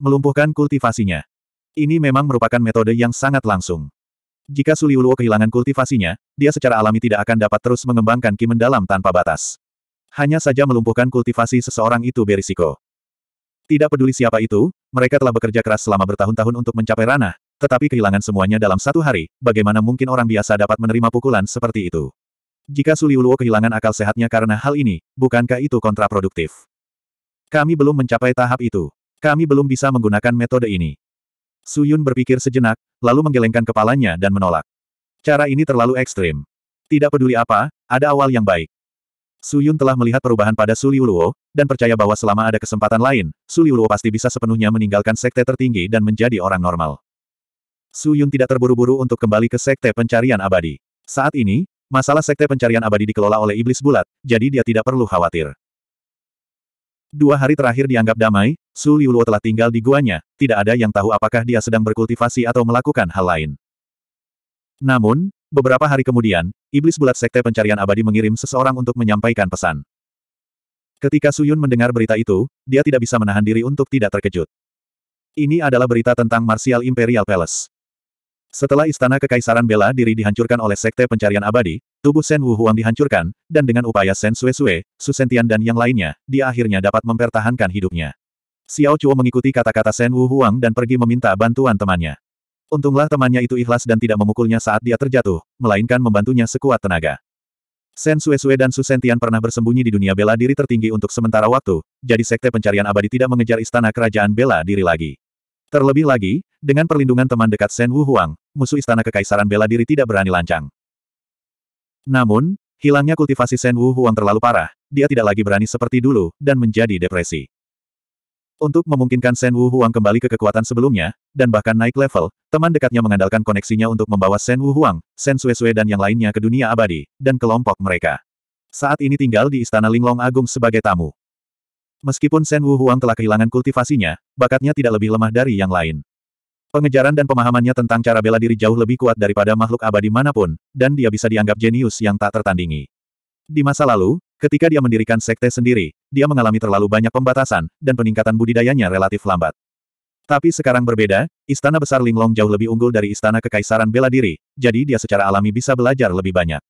melumpuhkan kultivasinya. Ini memang merupakan metode yang sangat langsung. Jika Suliuluo kehilangan kultivasinya, dia secara alami tidak akan dapat terus mengembangkan ki mendalam tanpa batas. Hanya saja melumpuhkan kultivasi seseorang itu berisiko. Tidak peduli siapa itu, mereka telah bekerja keras selama bertahun-tahun untuk mencapai ranah, tetapi kehilangan semuanya dalam satu hari, bagaimana mungkin orang biasa dapat menerima pukulan seperti itu? Jika Suliuluo kehilangan akal sehatnya karena hal ini, bukankah itu kontraproduktif? Kami belum mencapai tahap itu. Kami belum bisa menggunakan metode ini. Su Yun berpikir sejenak, lalu menggelengkan kepalanya dan menolak. Cara ini terlalu ekstrim. Tidak peduli apa, ada awal yang baik. Su Yun telah melihat perubahan pada Su Suliuluo, dan percaya bahwa selama ada kesempatan lain, Su Suliuluo pasti bisa sepenuhnya meninggalkan sekte tertinggi dan menjadi orang normal. Su Yun tidak terburu-buru untuk kembali ke sekte pencarian abadi. Saat ini, masalah sekte pencarian abadi dikelola oleh iblis bulat, jadi dia tidak perlu khawatir. Dua hari terakhir dianggap damai, Su Liuluo telah tinggal di guanya, tidak ada yang tahu apakah dia sedang berkultivasi atau melakukan hal lain. Namun, beberapa hari kemudian, Iblis Bulat Sekte Pencarian Abadi mengirim seseorang untuk menyampaikan pesan. Ketika Su Yun mendengar berita itu, dia tidak bisa menahan diri untuk tidak terkejut. Ini adalah berita tentang Martial Imperial Palace. Setelah istana kekaisaran bela diri dihancurkan oleh Sekte Pencarian Abadi, Tubuh Sen Wu Huang dihancurkan, dan dengan upaya Sen Sue Sue, Su Sentian dan yang lainnya, dia akhirnya dapat mempertahankan hidupnya. Xiao Chuo mengikuti kata-kata Sen Wu Huang dan pergi meminta bantuan temannya. Untunglah temannya itu ikhlas dan tidak memukulnya saat dia terjatuh, melainkan membantunya sekuat tenaga. Sen Sue Sue dan Su Sentian pernah bersembunyi di dunia bela diri tertinggi untuk sementara waktu, jadi sekte pencarian abadi tidak mengejar istana kerajaan bela diri lagi. Terlebih lagi, dengan perlindungan teman dekat Sen Wu Huang, musuh istana kekaisaran bela diri tidak berani lancang. Namun, hilangnya kultivasi Sen Wu Huang terlalu parah, dia tidak lagi berani seperti dulu, dan menjadi depresi. Untuk memungkinkan Sen Wu Huang kembali ke kekuatan sebelumnya, dan bahkan naik level, teman dekatnya mengandalkan koneksinya untuk membawa Sen Wu Huang, Sen Sue Sue dan yang lainnya ke dunia abadi, dan kelompok mereka. Saat ini tinggal di Istana Linglong Agung sebagai tamu. Meskipun Sen Wu Huang telah kehilangan kultivasinya, bakatnya tidak lebih lemah dari yang lain. Pengejaran dan pemahamannya tentang cara bela diri jauh lebih kuat daripada makhluk abadi manapun, dan dia bisa dianggap jenius yang tak tertandingi. Di masa lalu, ketika dia mendirikan sekte sendiri, dia mengalami terlalu banyak pembatasan, dan peningkatan budidayanya relatif lambat. Tapi sekarang berbeda, istana besar Linglong jauh lebih unggul dari istana kekaisaran bela diri, jadi dia secara alami bisa belajar lebih banyak.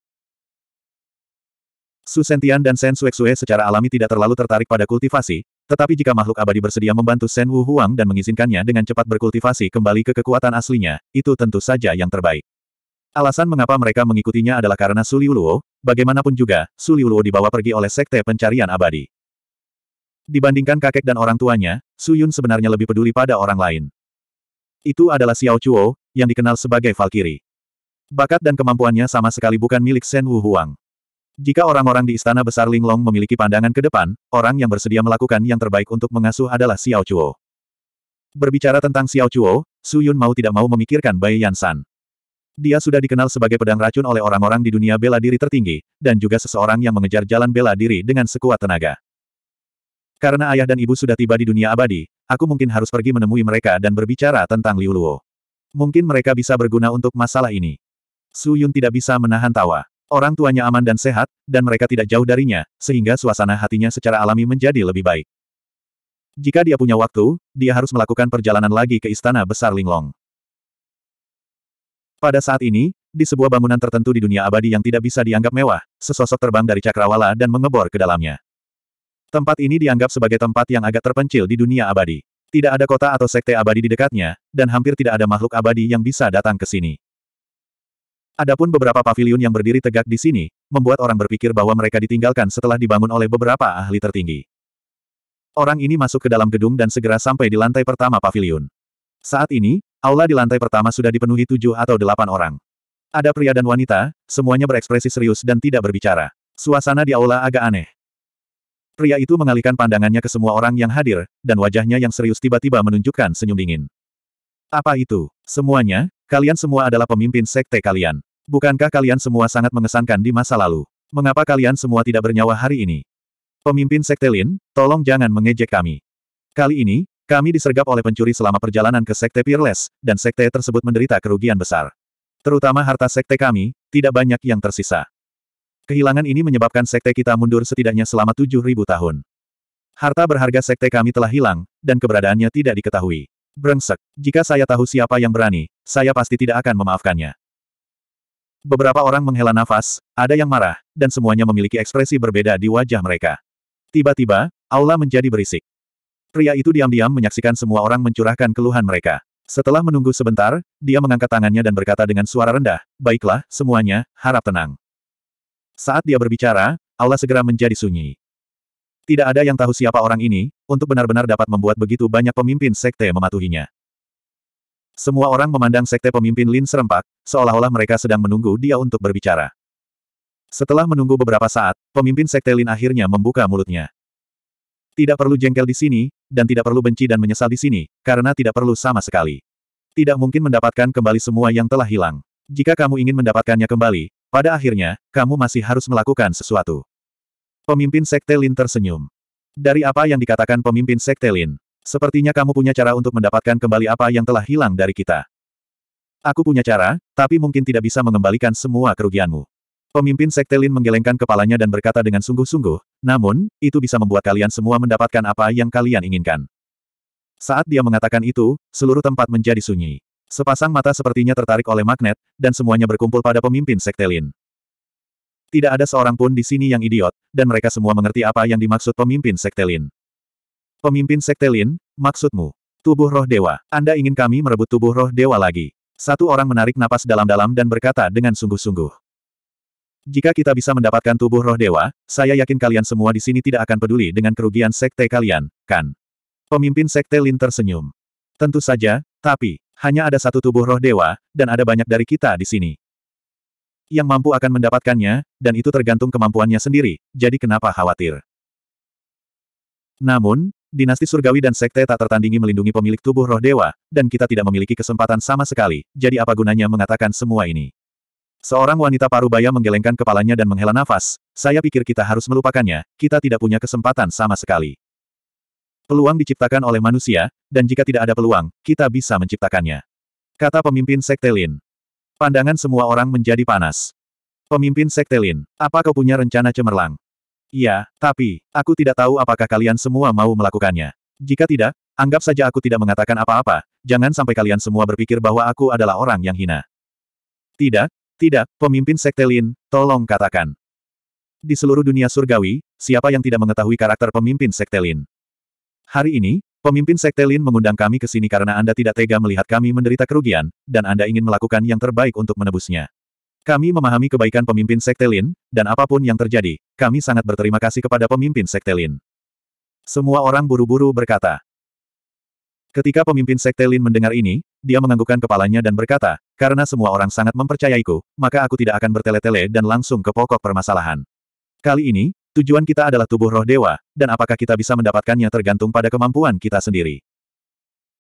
Su Sentian dan Shen Xuexue secara alami tidak terlalu tertarik pada kultivasi, tetapi jika makhluk abadi bersedia membantu Sen Wu Huang dan mengizinkannya dengan cepat berkultivasi kembali ke kekuatan aslinya, itu tentu saja yang terbaik. Alasan mengapa mereka mengikutinya adalah karena Su Luo, bagaimanapun juga, Su Luo dibawa pergi oleh Sekte Pencarian Abadi. Dibandingkan kakek dan orang tuanya, Su Yun sebenarnya lebih peduli pada orang lain. Itu adalah Xiao Chuo, yang dikenal sebagai Valkyrie. Bakat dan kemampuannya sama sekali bukan milik Sen Wu Huang. Jika orang-orang di istana besar Linglong memiliki pandangan ke depan, orang yang bersedia melakukan yang terbaik untuk mengasuh adalah Xiao Chuo. Berbicara tentang Xiao Chuo, Su Yun mau tidak mau memikirkan Bai Yansan. Dia sudah dikenal sebagai pedang racun oleh orang-orang di dunia bela diri tertinggi, dan juga seseorang yang mengejar jalan bela diri dengan sekuat tenaga. Karena ayah dan ibu sudah tiba di dunia abadi, aku mungkin harus pergi menemui mereka dan berbicara tentang Liu Luo. Mungkin mereka bisa berguna untuk masalah ini. Su Yun tidak bisa menahan tawa. Orang tuanya aman dan sehat, dan mereka tidak jauh darinya, sehingga suasana hatinya secara alami menjadi lebih baik. Jika dia punya waktu, dia harus melakukan perjalanan lagi ke istana besar Linglong. Pada saat ini, di sebuah bangunan tertentu di dunia abadi yang tidak bisa dianggap mewah, sesosok terbang dari cakrawala dan mengebor ke dalamnya. Tempat ini dianggap sebagai tempat yang agak terpencil di dunia abadi. Tidak ada kota atau sekte abadi di dekatnya, dan hampir tidak ada makhluk abadi yang bisa datang ke sini. Adapun beberapa pavilion yang berdiri tegak di sini, membuat orang berpikir bahwa mereka ditinggalkan setelah dibangun oleh beberapa ahli tertinggi. Orang ini masuk ke dalam gedung dan segera sampai di lantai pertama pavilion. Saat ini, aula di lantai pertama sudah dipenuhi tujuh atau delapan orang. Ada pria dan wanita, semuanya berekspresi serius dan tidak berbicara. Suasana di aula agak aneh. Pria itu mengalihkan pandangannya ke semua orang yang hadir, dan wajahnya yang serius tiba-tiba menunjukkan senyum dingin. Apa itu? Semuanya, kalian semua adalah pemimpin sekte kalian. Bukankah kalian semua sangat mengesankan di masa lalu? Mengapa kalian semua tidak bernyawa hari ini? Pemimpin Sekte Lin, tolong jangan mengejek kami. Kali ini, kami disergap oleh pencuri selama perjalanan ke Sekte Peerless, dan Sekte tersebut menderita kerugian besar. Terutama harta Sekte kami, tidak banyak yang tersisa. Kehilangan ini menyebabkan Sekte kita mundur setidaknya selama 7.000 tahun. Harta berharga Sekte kami telah hilang, dan keberadaannya tidak diketahui. Brengsek, jika saya tahu siapa yang berani, saya pasti tidak akan memaafkannya. Beberapa orang menghela nafas, ada yang marah, dan semuanya memiliki ekspresi berbeda di wajah mereka. Tiba-tiba, aula menjadi berisik. Pria itu diam-diam menyaksikan semua orang mencurahkan keluhan mereka. Setelah menunggu sebentar, dia mengangkat tangannya dan berkata dengan suara rendah, Baiklah, semuanya, harap tenang. Saat dia berbicara, aula segera menjadi sunyi. Tidak ada yang tahu siapa orang ini, untuk benar-benar dapat membuat begitu banyak pemimpin sekte mematuhinya. Semua orang memandang sekte pemimpin Lin serempak, seolah-olah mereka sedang menunggu dia untuk berbicara. Setelah menunggu beberapa saat, pemimpin sekte Lin akhirnya membuka mulutnya. Tidak perlu jengkel di sini, dan tidak perlu benci dan menyesal di sini, karena tidak perlu sama sekali. Tidak mungkin mendapatkan kembali semua yang telah hilang. Jika kamu ingin mendapatkannya kembali, pada akhirnya, kamu masih harus melakukan sesuatu. Pemimpin sekte Lin tersenyum. Dari apa yang dikatakan pemimpin sekte Lin, Sepertinya kamu punya cara untuk mendapatkan kembali apa yang telah hilang dari kita. Aku punya cara, tapi mungkin tidak bisa mengembalikan semua kerugianmu. Pemimpin Sekte Lin menggelengkan kepalanya dan berkata dengan sungguh-sungguh, namun, itu bisa membuat kalian semua mendapatkan apa yang kalian inginkan. Saat dia mengatakan itu, seluruh tempat menjadi sunyi. Sepasang mata sepertinya tertarik oleh magnet, dan semuanya berkumpul pada pemimpin Sekte Lin. Tidak ada seorang pun di sini yang idiot, dan mereka semua mengerti apa yang dimaksud pemimpin Sekte Lin. Pemimpin Sekte Lin, maksudmu? Tubuh roh dewa. Anda ingin kami merebut tubuh roh dewa lagi. Satu orang menarik napas dalam-dalam dan berkata dengan sungguh-sungguh. Jika kita bisa mendapatkan tubuh roh dewa, saya yakin kalian semua di sini tidak akan peduli dengan kerugian sekte kalian, kan? Pemimpin sekte Lin tersenyum. Tentu saja, tapi, hanya ada satu tubuh roh dewa, dan ada banyak dari kita di sini. Yang mampu akan mendapatkannya, dan itu tergantung kemampuannya sendiri, jadi kenapa khawatir? Namun, dinasti surgawi dan sekte tak tertandingi melindungi pemilik tubuh roh dewa, dan kita tidak memiliki kesempatan sama sekali, jadi apa gunanya mengatakan semua ini? Seorang wanita parubaya menggelengkan kepalanya dan menghela nafas, saya pikir kita harus melupakannya, kita tidak punya kesempatan sama sekali. Peluang diciptakan oleh manusia, dan jika tidak ada peluang, kita bisa menciptakannya. Kata pemimpin sekte Lin. Pandangan semua orang menjadi panas. Pemimpin sekte Lin, apa kau punya rencana cemerlang? Iya, tapi, aku tidak tahu apakah kalian semua mau melakukannya. Jika tidak, anggap saja aku tidak mengatakan apa-apa, jangan sampai kalian semua berpikir bahwa aku adalah orang yang hina. Tidak, tidak, pemimpin sekte Lin, tolong katakan. Di seluruh dunia surgawi, siapa yang tidak mengetahui karakter pemimpin sekte Lin? Hari ini, pemimpin sekte Lin mengundang kami ke sini karena Anda tidak tega melihat kami menderita kerugian, dan Anda ingin melakukan yang terbaik untuk menebusnya. Kami memahami kebaikan pemimpin Sekte Lin, dan apapun yang terjadi, kami sangat berterima kasih kepada pemimpin Sekte Lin. Semua orang buru-buru berkata. Ketika pemimpin Sekte Lin mendengar ini, dia menganggukkan kepalanya dan berkata, karena semua orang sangat mempercayaiku, maka aku tidak akan bertele-tele dan langsung ke pokok permasalahan. Kali ini, tujuan kita adalah tubuh roh dewa, dan apakah kita bisa mendapatkannya tergantung pada kemampuan kita sendiri.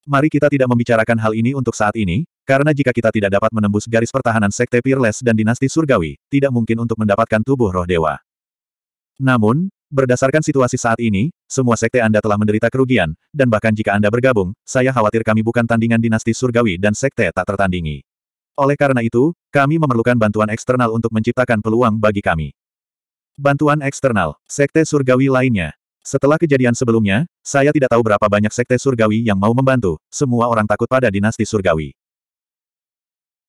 Mari kita tidak membicarakan hal ini untuk saat ini, karena jika kita tidak dapat menembus garis pertahanan Sekte Peerless dan Dinasti Surgawi, tidak mungkin untuk mendapatkan tubuh roh dewa. Namun, berdasarkan situasi saat ini, semua sekte Anda telah menderita kerugian, dan bahkan jika Anda bergabung, saya khawatir kami bukan tandingan Dinasti Surgawi dan Sekte tak tertandingi. Oleh karena itu, kami memerlukan bantuan eksternal untuk menciptakan peluang bagi kami. Bantuan eksternal, Sekte Surgawi lainnya, setelah kejadian sebelumnya, saya tidak tahu berapa banyak sekte surgawi yang mau membantu, semua orang takut pada dinasti surgawi.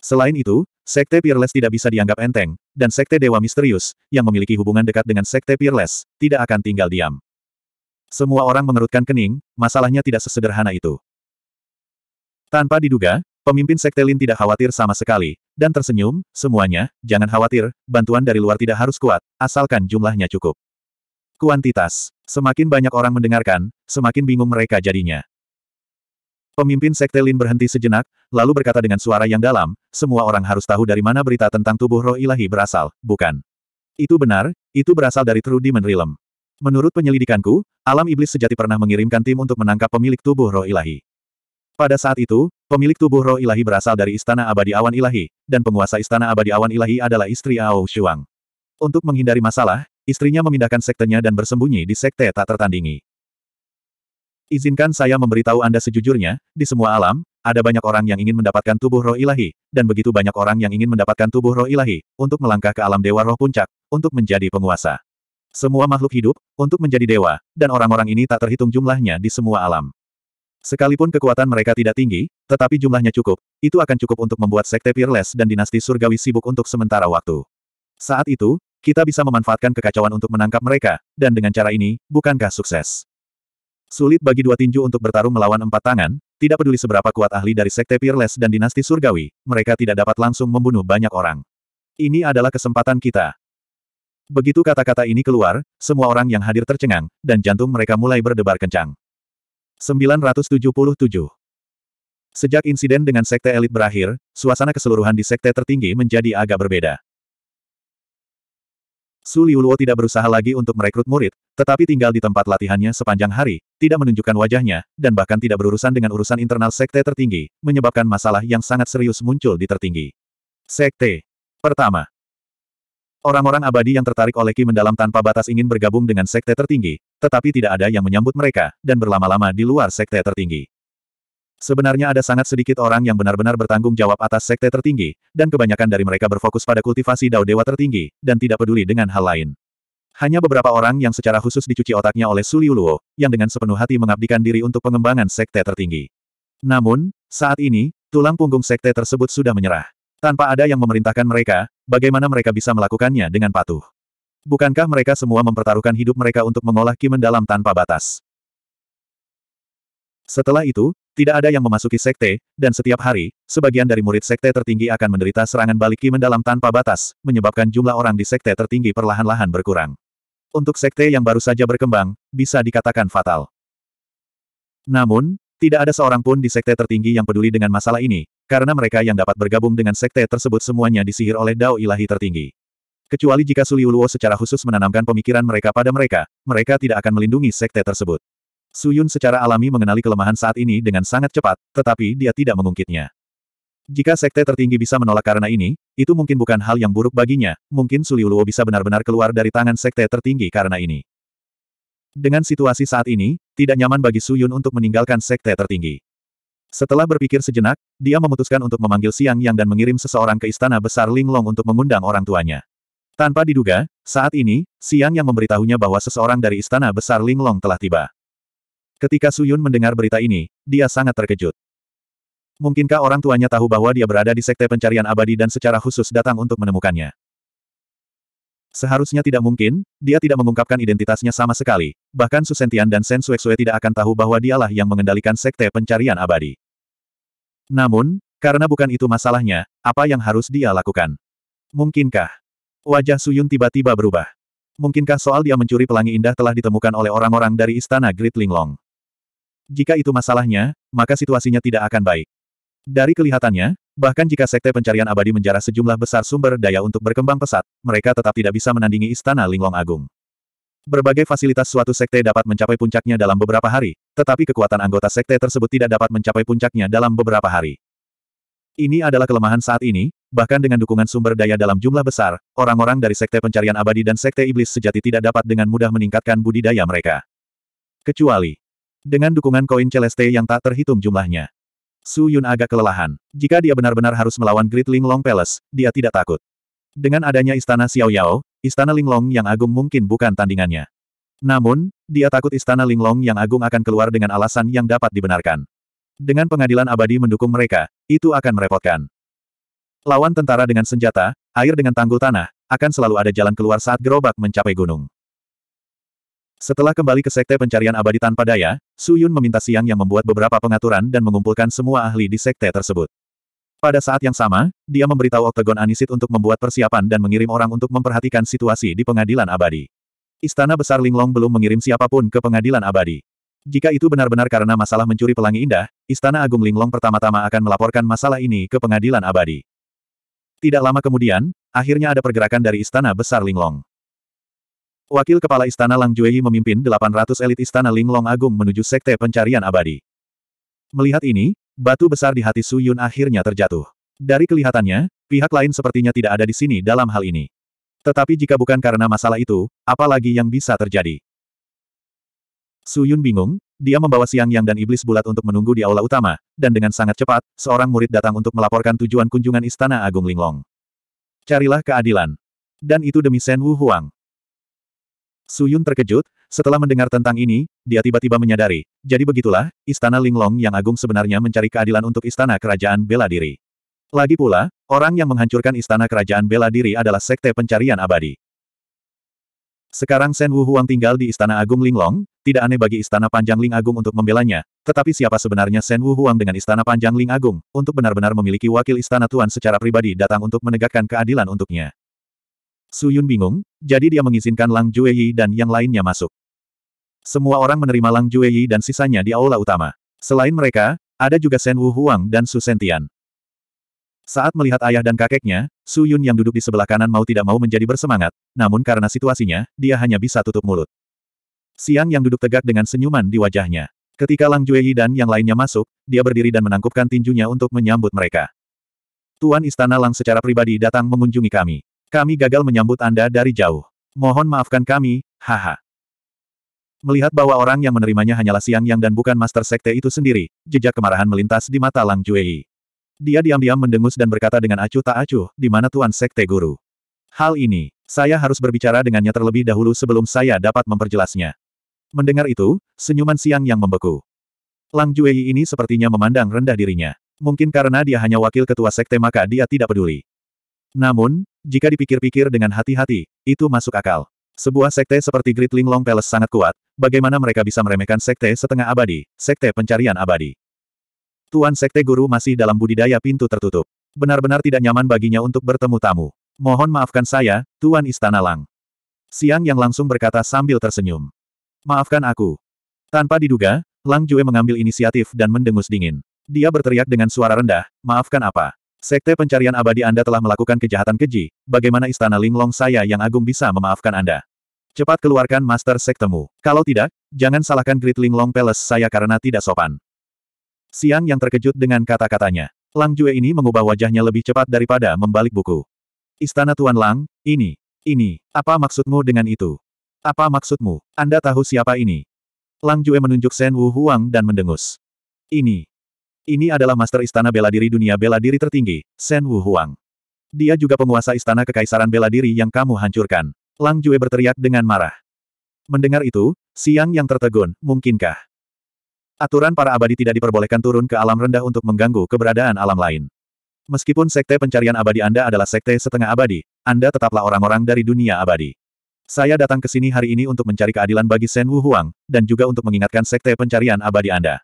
Selain itu, Sekte Peerless tidak bisa dianggap enteng, dan Sekte Dewa Misterius, yang memiliki hubungan dekat dengan Sekte Peerless, tidak akan tinggal diam. Semua orang mengerutkan kening, masalahnya tidak sesederhana itu. Tanpa diduga, pemimpin Sekte Lin tidak khawatir sama sekali, dan tersenyum, semuanya, jangan khawatir, bantuan dari luar tidak harus kuat, asalkan jumlahnya cukup. Kuantitas. Semakin banyak orang mendengarkan, semakin bingung mereka jadinya. Pemimpin Sekte Lin berhenti sejenak, lalu berkata dengan suara yang dalam, semua orang harus tahu dari mana berita tentang tubuh roh ilahi berasal, bukan? Itu benar, itu berasal dari True Demon Realm. Menurut penyelidikanku, alam iblis sejati pernah mengirimkan tim untuk menangkap pemilik tubuh roh ilahi. Pada saat itu, pemilik tubuh roh ilahi berasal dari Istana Abadi Awan Ilahi, dan penguasa Istana Abadi Awan Ilahi adalah istri Ao Shuang. Untuk menghindari masalah, istrinya memindahkan sektenya dan bersembunyi di sekte tak tertandingi. Izinkan saya memberitahu Anda sejujurnya, di semua alam, ada banyak orang yang ingin mendapatkan tubuh roh ilahi, dan begitu banyak orang yang ingin mendapatkan tubuh roh ilahi, untuk melangkah ke alam dewa roh puncak, untuk menjadi penguasa. Semua makhluk hidup, untuk menjadi dewa, dan orang-orang ini tak terhitung jumlahnya di semua alam. Sekalipun kekuatan mereka tidak tinggi, tetapi jumlahnya cukup, itu akan cukup untuk membuat Sekte Peerless dan dinasti surgawi sibuk untuk sementara waktu. Saat itu, kita bisa memanfaatkan kekacauan untuk menangkap mereka, dan dengan cara ini, bukankah sukses? Sulit bagi dua tinju untuk bertarung melawan empat tangan, tidak peduli seberapa kuat ahli dari Sekte Peerless dan Dinasti Surgawi, mereka tidak dapat langsung membunuh banyak orang. Ini adalah kesempatan kita. Begitu kata-kata ini keluar, semua orang yang hadir tercengang, dan jantung mereka mulai berdebar kencang. 977 Sejak insiden dengan Sekte Elit berakhir, suasana keseluruhan di Sekte tertinggi menjadi agak berbeda. Su Liuluo tidak berusaha lagi untuk merekrut murid, tetapi tinggal di tempat latihannya sepanjang hari, tidak menunjukkan wajahnya, dan bahkan tidak berurusan dengan urusan internal sekte tertinggi, menyebabkan masalah yang sangat serius muncul di tertinggi. Sekte. Pertama. Orang-orang abadi yang tertarik oleh Ki mendalam tanpa batas ingin bergabung dengan sekte tertinggi, tetapi tidak ada yang menyambut mereka, dan berlama-lama di luar sekte tertinggi. Sebenarnya ada sangat sedikit orang yang benar-benar bertanggung jawab atas sekte tertinggi, dan kebanyakan dari mereka berfokus pada kultivasi dao dewa tertinggi, dan tidak peduli dengan hal lain. Hanya beberapa orang yang secara khusus dicuci otaknya oleh Suliuluo, yang dengan sepenuh hati mengabdikan diri untuk pengembangan sekte tertinggi. Namun, saat ini, tulang punggung sekte tersebut sudah menyerah. Tanpa ada yang memerintahkan mereka, bagaimana mereka bisa melakukannya dengan patuh? Bukankah mereka semua mempertaruhkan hidup mereka untuk mengolah Kimen dalam tanpa batas? Setelah itu, tidak ada yang memasuki sekte, dan setiap hari, sebagian dari murid sekte tertinggi akan menderita serangan balik ki mendalam tanpa batas, menyebabkan jumlah orang di sekte tertinggi perlahan-lahan berkurang. Untuk sekte yang baru saja berkembang, bisa dikatakan fatal. Namun, tidak ada seorang pun di sekte tertinggi yang peduli dengan masalah ini, karena mereka yang dapat bergabung dengan sekte tersebut semuanya disihir oleh dao ilahi tertinggi. Kecuali jika Suliuluo secara khusus menanamkan pemikiran mereka pada mereka, mereka tidak akan melindungi sekte tersebut. Suyun secara alami mengenali kelemahan saat ini dengan sangat cepat, tetapi dia tidak mengungkitnya. Jika sekte tertinggi bisa menolak karena ini, itu mungkin bukan hal yang buruk baginya, mungkin Luo bisa benar-benar keluar dari tangan sekte tertinggi karena ini. Dengan situasi saat ini, tidak nyaman bagi Suyun untuk meninggalkan sekte tertinggi. Setelah berpikir sejenak, dia memutuskan untuk memanggil Siang Yang dan mengirim seseorang ke istana besar Linglong untuk mengundang orang tuanya. Tanpa diduga, saat ini, Siang Yang memberitahunya bahwa seseorang dari istana besar Linglong telah tiba. Ketika Suyun mendengar berita ini, dia sangat terkejut. Mungkinkah orang tuanya tahu bahwa dia berada di sekte pencarian abadi dan secara khusus datang untuk menemukannya? Seharusnya tidak mungkin, dia tidak mengungkapkan identitasnya sama sekali, bahkan Susentian dan Sen Suexue tidak akan tahu bahwa dialah yang mengendalikan sekte pencarian abadi. Namun, karena bukan itu masalahnya, apa yang harus dia lakukan? Mungkinkah? Wajah Suyun tiba-tiba berubah. Mungkinkah soal dia mencuri pelangi indah telah ditemukan oleh orang-orang dari istana Great Linglong? Jika itu masalahnya, maka situasinya tidak akan baik. Dari kelihatannya, bahkan jika Sekte Pencarian Abadi menjarah sejumlah besar sumber daya untuk berkembang pesat, mereka tetap tidak bisa menandingi Istana Linglong Agung. Berbagai fasilitas suatu sekte dapat mencapai puncaknya dalam beberapa hari, tetapi kekuatan anggota sekte tersebut tidak dapat mencapai puncaknya dalam beberapa hari. Ini adalah kelemahan saat ini, bahkan dengan dukungan sumber daya dalam jumlah besar, orang-orang dari sekte pencarian abadi dan sekte iblis sejati tidak dapat dengan mudah meningkatkan budidaya mereka. Kecuali dengan dukungan koin Celeste yang tak terhitung jumlahnya. Su Yun agak kelelahan. Jika dia benar-benar harus melawan Great Long Palace, dia tidak takut. Dengan adanya istana Xiao Yao, istana Linglong yang agung mungkin bukan tandingannya. Namun, dia takut istana Linglong yang agung akan keluar dengan alasan yang dapat dibenarkan. Dengan pengadilan abadi mendukung mereka, itu akan merepotkan. Lawan tentara dengan senjata, air dengan tanggul tanah, akan selalu ada jalan keluar saat gerobak mencapai gunung. Setelah kembali ke Sekte Pencarian Abadi Tanpa Daya, Su Yun meminta Siang yang membuat beberapa pengaturan dan mengumpulkan semua ahli di Sekte tersebut. Pada saat yang sama, dia memberitahu Oktagon Anisit untuk membuat persiapan dan mengirim orang untuk memperhatikan situasi di pengadilan abadi. Istana Besar Linglong belum mengirim siapapun ke pengadilan abadi. Jika itu benar-benar karena masalah mencuri pelangi indah, Istana Agung Linglong pertama-tama akan melaporkan masalah ini ke pengadilan abadi. Tidak lama kemudian, akhirnya ada pergerakan dari Istana Besar Linglong. Wakil Kepala Istana Lang Jueyi memimpin 800 elit Istana Linglong Agung menuju Sekte Pencarian Abadi. Melihat ini, batu besar di hati Su Yun akhirnya terjatuh. Dari kelihatannya, pihak lain sepertinya tidak ada di sini dalam hal ini. Tetapi jika bukan karena masalah itu, apa lagi yang bisa terjadi? Su Yun bingung, dia membawa Siang Yang dan Iblis Bulat untuk menunggu di aula utama, dan dengan sangat cepat, seorang murid datang untuk melaporkan tujuan kunjungan Istana Agung Linglong. Carilah keadilan. Dan itu demi Sen Wu Huang. Suyun terkejut, setelah mendengar tentang ini, dia tiba-tiba menyadari. Jadi begitulah, istana Linglong yang agung sebenarnya mencari keadilan untuk istana kerajaan bela diri. Lagi pula, orang yang menghancurkan istana kerajaan bela diri adalah sekte pencarian abadi. Sekarang Sen Wu Huang tinggal di istana agung Linglong, tidak aneh bagi istana panjang Ling Agung untuk membelanya, tetapi siapa sebenarnya Sen Wu Huang dengan istana panjang Ling Agung, untuk benar-benar memiliki wakil istana Tuan secara pribadi datang untuk menegakkan keadilan untuknya. Su Yun bingung, jadi dia mengizinkan Lang Jueyi dan yang lainnya masuk. Semua orang menerima Lang Jueyi dan sisanya di aula utama. Selain mereka, ada juga Shen Wu Huang dan Su Sentian. Saat melihat ayah dan kakeknya, Su Yun yang duduk di sebelah kanan mau tidak mau menjadi bersemangat, namun karena situasinya, dia hanya bisa tutup mulut. Siang yang duduk tegak dengan senyuman di wajahnya. Ketika Lang Jueyi dan yang lainnya masuk, dia berdiri dan menangkupkan tinjunya untuk menyambut mereka. Tuan Istana Lang secara pribadi datang mengunjungi kami. Kami gagal menyambut Anda dari jauh. Mohon maafkan kami, haha. Melihat bahwa orang yang menerimanya hanyalah Siang Yang dan bukan Master Sekte itu sendiri, jejak kemarahan melintas di mata Lang Juei. Dia diam-diam mendengus dan berkata dengan acuh tak acuh, di mana Tuan Sekte Guru. Hal ini, saya harus berbicara dengannya terlebih dahulu sebelum saya dapat memperjelasnya. Mendengar itu, senyuman siang yang membeku. Lang Juei ini sepertinya memandang rendah dirinya. Mungkin karena dia hanya wakil ketua sekte maka dia tidak peduli. Namun, jika dipikir-pikir dengan hati-hati, itu masuk akal. Sebuah sekte seperti Great Linglong Palace sangat kuat, bagaimana mereka bisa meremehkan sekte setengah abadi, sekte pencarian abadi. Tuan sekte guru masih dalam budidaya pintu tertutup. Benar-benar tidak nyaman baginya untuk bertemu tamu. Mohon maafkan saya, Tuan Istana Lang. Siang yang langsung berkata sambil tersenyum. Maafkan aku. Tanpa diduga, Lang Jue mengambil inisiatif dan mendengus dingin. Dia berteriak dengan suara rendah, maafkan apa? Sekte pencarian abadi Anda telah melakukan kejahatan keji, bagaimana istana linglong saya yang agung bisa memaafkan Anda? Cepat keluarkan master sektemu. Kalau tidak, jangan salahkan Great Linglong Palace saya karena tidak sopan. Siang yang terkejut dengan kata-katanya. Lang Jue ini mengubah wajahnya lebih cepat daripada membalik buku. Istana Tuan Lang, ini, ini, apa maksudmu dengan itu? Apa maksudmu? Anda tahu siapa ini? Lang Jue menunjuk Sen Wu Huang dan mendengus. Ini, ini adalah master istana bela diri dunia bela diri tertinggi, Shen Wu Huang. Dia juga penguasa istana kekaisaran bela diri yang kamu hancurkan. Lang Jue berteriak dengan marah. Mendengar itu, siang yang tertegun, mungkinkah? Aturan para abadi tidak diperbolehkan turun ke alam rendah untuk mengganggu keberadaan alam lain. Meskipun sekte pencarian abadi Anda adalah sekte setengah abadi, Anda tetaplah orang-orang dari dunia abadi. Saya datang ke sini hari ini untuk mencari keadilan bagi Shen Wu Huang, dan juga untuk mengingatkan sekte pencarian abadi Anda.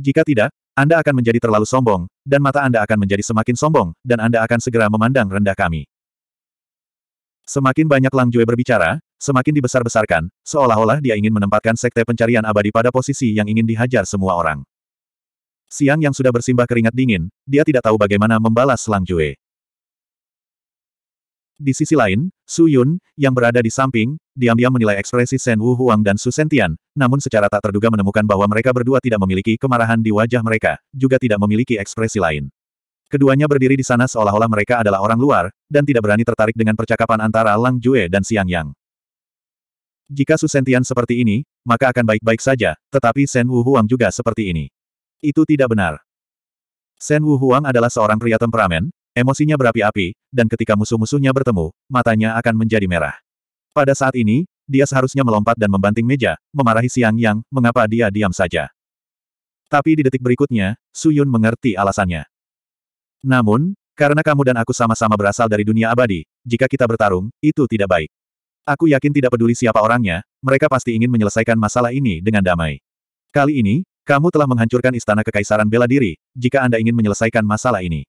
Jika tidak, anda akan menjadi terlalu sombong, dan mata Anda akan menjadi semakin sombong, dan Anda akan segera memandang rendah kami. Semakin banyak Lang Jue berbicara, semakin dibesar-besarkan, seolah-olah dia ingin menempatkan sekte pencarian abadi pada posisi yang ingin dihajar semua orang. Siang yang sudah bersimbah keringat dingin, dia tidak tahu bagaimana membalas Lang Jue. Di sisi lain, Su Yun, yang berada di samping, diam-diam menilai ekspresi Shen Wu Huang dan Su Sentian, namun secara tak terduga menemukan bahwa mereka berdua tidak memiliki kemarahan di wajah mereka, juga tidak memiliki ekspresi lain. Keduanya berdiri di sana seolah-olah mereka adalah orang luar, dan tidak berani tertarik dengan percakapan antara Lang Jue dan Xiang Yang. Jika Su Sentian seperti ini, maka akan baik-baik saja, tetapi Shen Wu Huang juga seperti ini. Itu tidak benar. Shen Wu Huang adalah seorang pria temperamen, Emosinya berapi-api, dan ketika musuh-musuhnya bertemu, matanya akan menjadi merah. Pada saat ini, dia seharusnya melompat dan membanting meja, memarahi Siang Yang, mengapa dia diam saja. Tapi di detik berikutnya, Suyun mengerti alasannya. Namun, karena kamu dan aku sama-sama berasal dari dunia abadi, jika kita bertarung, itu tidak baik. Aku yakin tidak peduli siapa orangnya, mereka pasti ingin menyelesaikan masalah ini dengan damai. Kali ini, kamu telah menghancurkan istana kekaisaran bela diri, jika Anda ingin menyelesaikan masalah ini.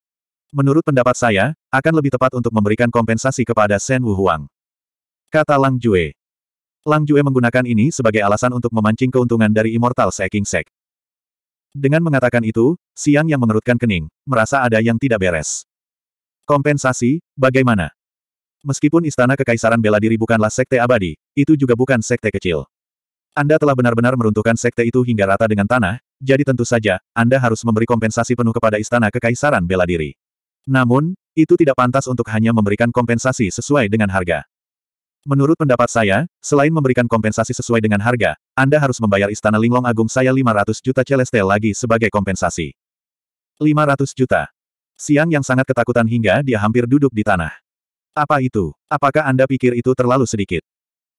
Menurut pendapat saya, akan lebih tepat untuk memberikan kompensasi kepada Shen Wuhuang. Kata Lang Jue. Lang Jue menggunakan ini sebagai alasan untuk memancing keuntungan dari Immortal Seeking Sek. Dengan mengatakan itu, Siang yang mengerutkan kening, merasa ada yang tidak beres. Kompensasi, bagaimana? Meskipun istana kekaisaran bela diri bukanlah sekte abadi, itu juga bukan sekte kecil. Anda telah benar-benar meruntuhkan sekte itu hingga rata dengan tanah, jadi tentu saja, Anda harus memberi kompensasi penuh kepada istana kekaisaran bela diri. Namun, itu tidak pantas untuk hanya memberikan kompensasi sesuai dengan harga. Menurut pendapat saya, selain memberikan kompensasi sesuai dengan harga, Anda harus membayar Istana Linglong Agung saya 500 juta celeste lagi sebagai kompensasi. 500 juta. Siang yang sangat ketakutan hingga dia hampir duduk di tanah. Apa itu? Apakah Anda pikir itu terlalu sedikit?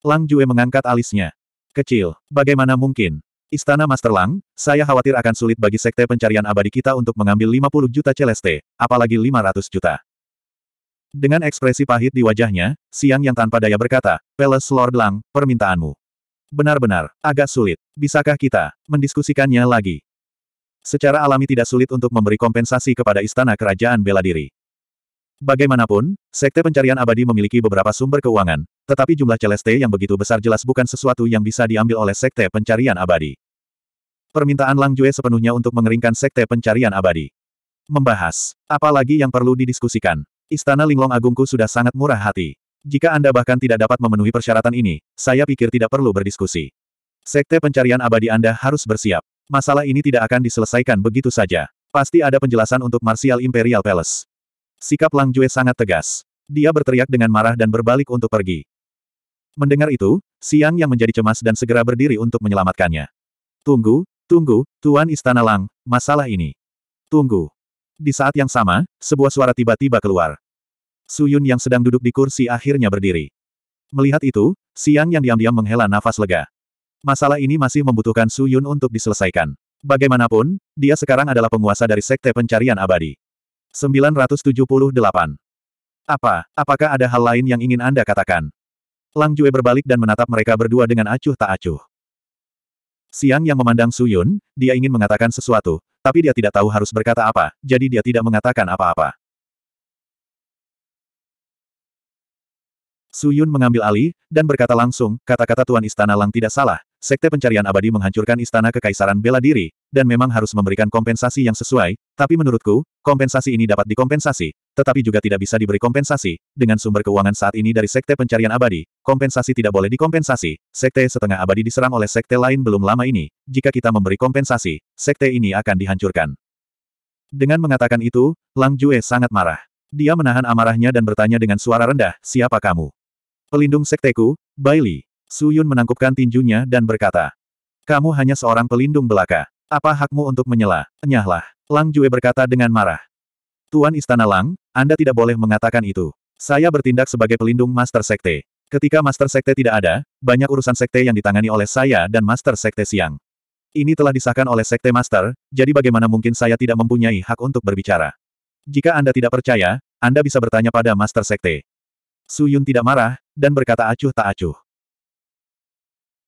Lang Jue mengangkat alisnya. Kecil, bagaimana mungkin? Istana Master Lang, saya khawatir akan sulit bagi Sekte Pencarian Abadi kita untuk mengambil 50 juta celeste, apalagi 500 juta. Dengan ekspresi pahit di wajahnya, Siang yang tanpa daya berkata, Palace Lord Lang, permintaanmu. Benar-benar, agak sulit. Bisakah kita mendiskusikannya lagi? Secara alami tidak sulit untuk memberi kompensasi kepada Istana Kerajaan Bela Diri. Bagaimanapun, Sekte Pencarian Abadi memiliki beberapa sumber keuangan, tetapi jumlah celeste yang begitu besar jelas bukan sesuatu yang bisa diambil oleh Sekte Pencarian Abadi. Permintaan Lang Jue sepenuhnya untuk mengeringkan sekte pencarian abadi. Membahas. Apalagi yang perlu didiskusikan. Istana Linglong Agungku sudah sangat murah hati. Jika Anda bahkan tidak dapat memenuhi persyaratan ini, saya pikir tidak perlu berdiskusi. Sekte pencarian abadi Anda harus bersiap. Masalah ini tidak akan diselesaikan begitu saja. Pasti ada penjelasan untuk Martial Imperial Palace. Sikap Lang Jue sangat tegas. Dia berteriak dengan marah dan berbalik untuk pergi. Mendengar itu, Siang yang menjadi cemas dan segera berdiri untuk menyelamatkannya. Tunggu, Tunggu, Tuan Istana Lang, masalah ini. Tunggu. Di saat yang sama, sebuah suara tiba-tiba keluar. Suyun yang sedang duduk di kursi akhirnya berdiri. Melihat itu, Siang yang diam-diam menghela nafas lega. Masalah ini masih membutuhkan Suyun untuk diselesaikan. Bagaimanapun, dia sekarang adalah penguasa dari Sekte Pencarian Abadi. 978. Apa, apakah ada hal lain yang ingin Anda katakan? Lang Jue berbalik dan menatap mereka berdua dengan acuh tak acuh. Siang yang memandang Su Yun, dia ingin mengatakan sesuatu, tapi dia tidak tahu harus berkata apa, jadi dia tidak mengatakan apa-apa. Su Yun mengambil alih, dan berkata langsung, kata-kata Tuan Istana Lang tidak salah, Sekte Pencarian Abadi menghancurkan istana kekaisaran bela diri, dan memang harus memberikan kompensasi yang sesuai, tapi menurutku, kompensasi ini dapat dikompensasi, tetapi juga tidak bisa diberi kompensasi. Dengan sumber keuangan saat ini dari Sekte Pencarian Abadi, kompensasi tidak boleh dikompensasi. Sekte Setengah Abadi diserang oleh sekte lain belum lama ini, jika kita memberi kompensasi, sekte ini akan dihancurkan. Dengan mengatakan itu, Lang Jue sangat marah. Dia menahan amarahnya dan bertanya dengan suara rendah, siapa kamu? Pelindung sekteku, Bailey. Su Yun menangkupkan tinjunya dan berkata. Kamu hanya seorang pelindung belaka. Apa hakmu untuk menyela? Enyahlah. Lang Jue berkata dengan marah. Tuan Istana Lang, Anda tidak boleh mengatakan itu. Saya bertindak sebagai pelindung Master Sekte. Ketika Master Sekte tidak ada, banyak urusan Sekte yang ditangani oleh saya dan Master Sekte siang. Ini telah disahkan oleh Sekte Master, jadi bagaimana mungkin saya tidak mempunyai hak untuk berbicara. Jika Anda tidak percaya, Anda bisa bertanya pada Master Sekte. Su Yun tidak marah, dan berkata acuh tak acuh.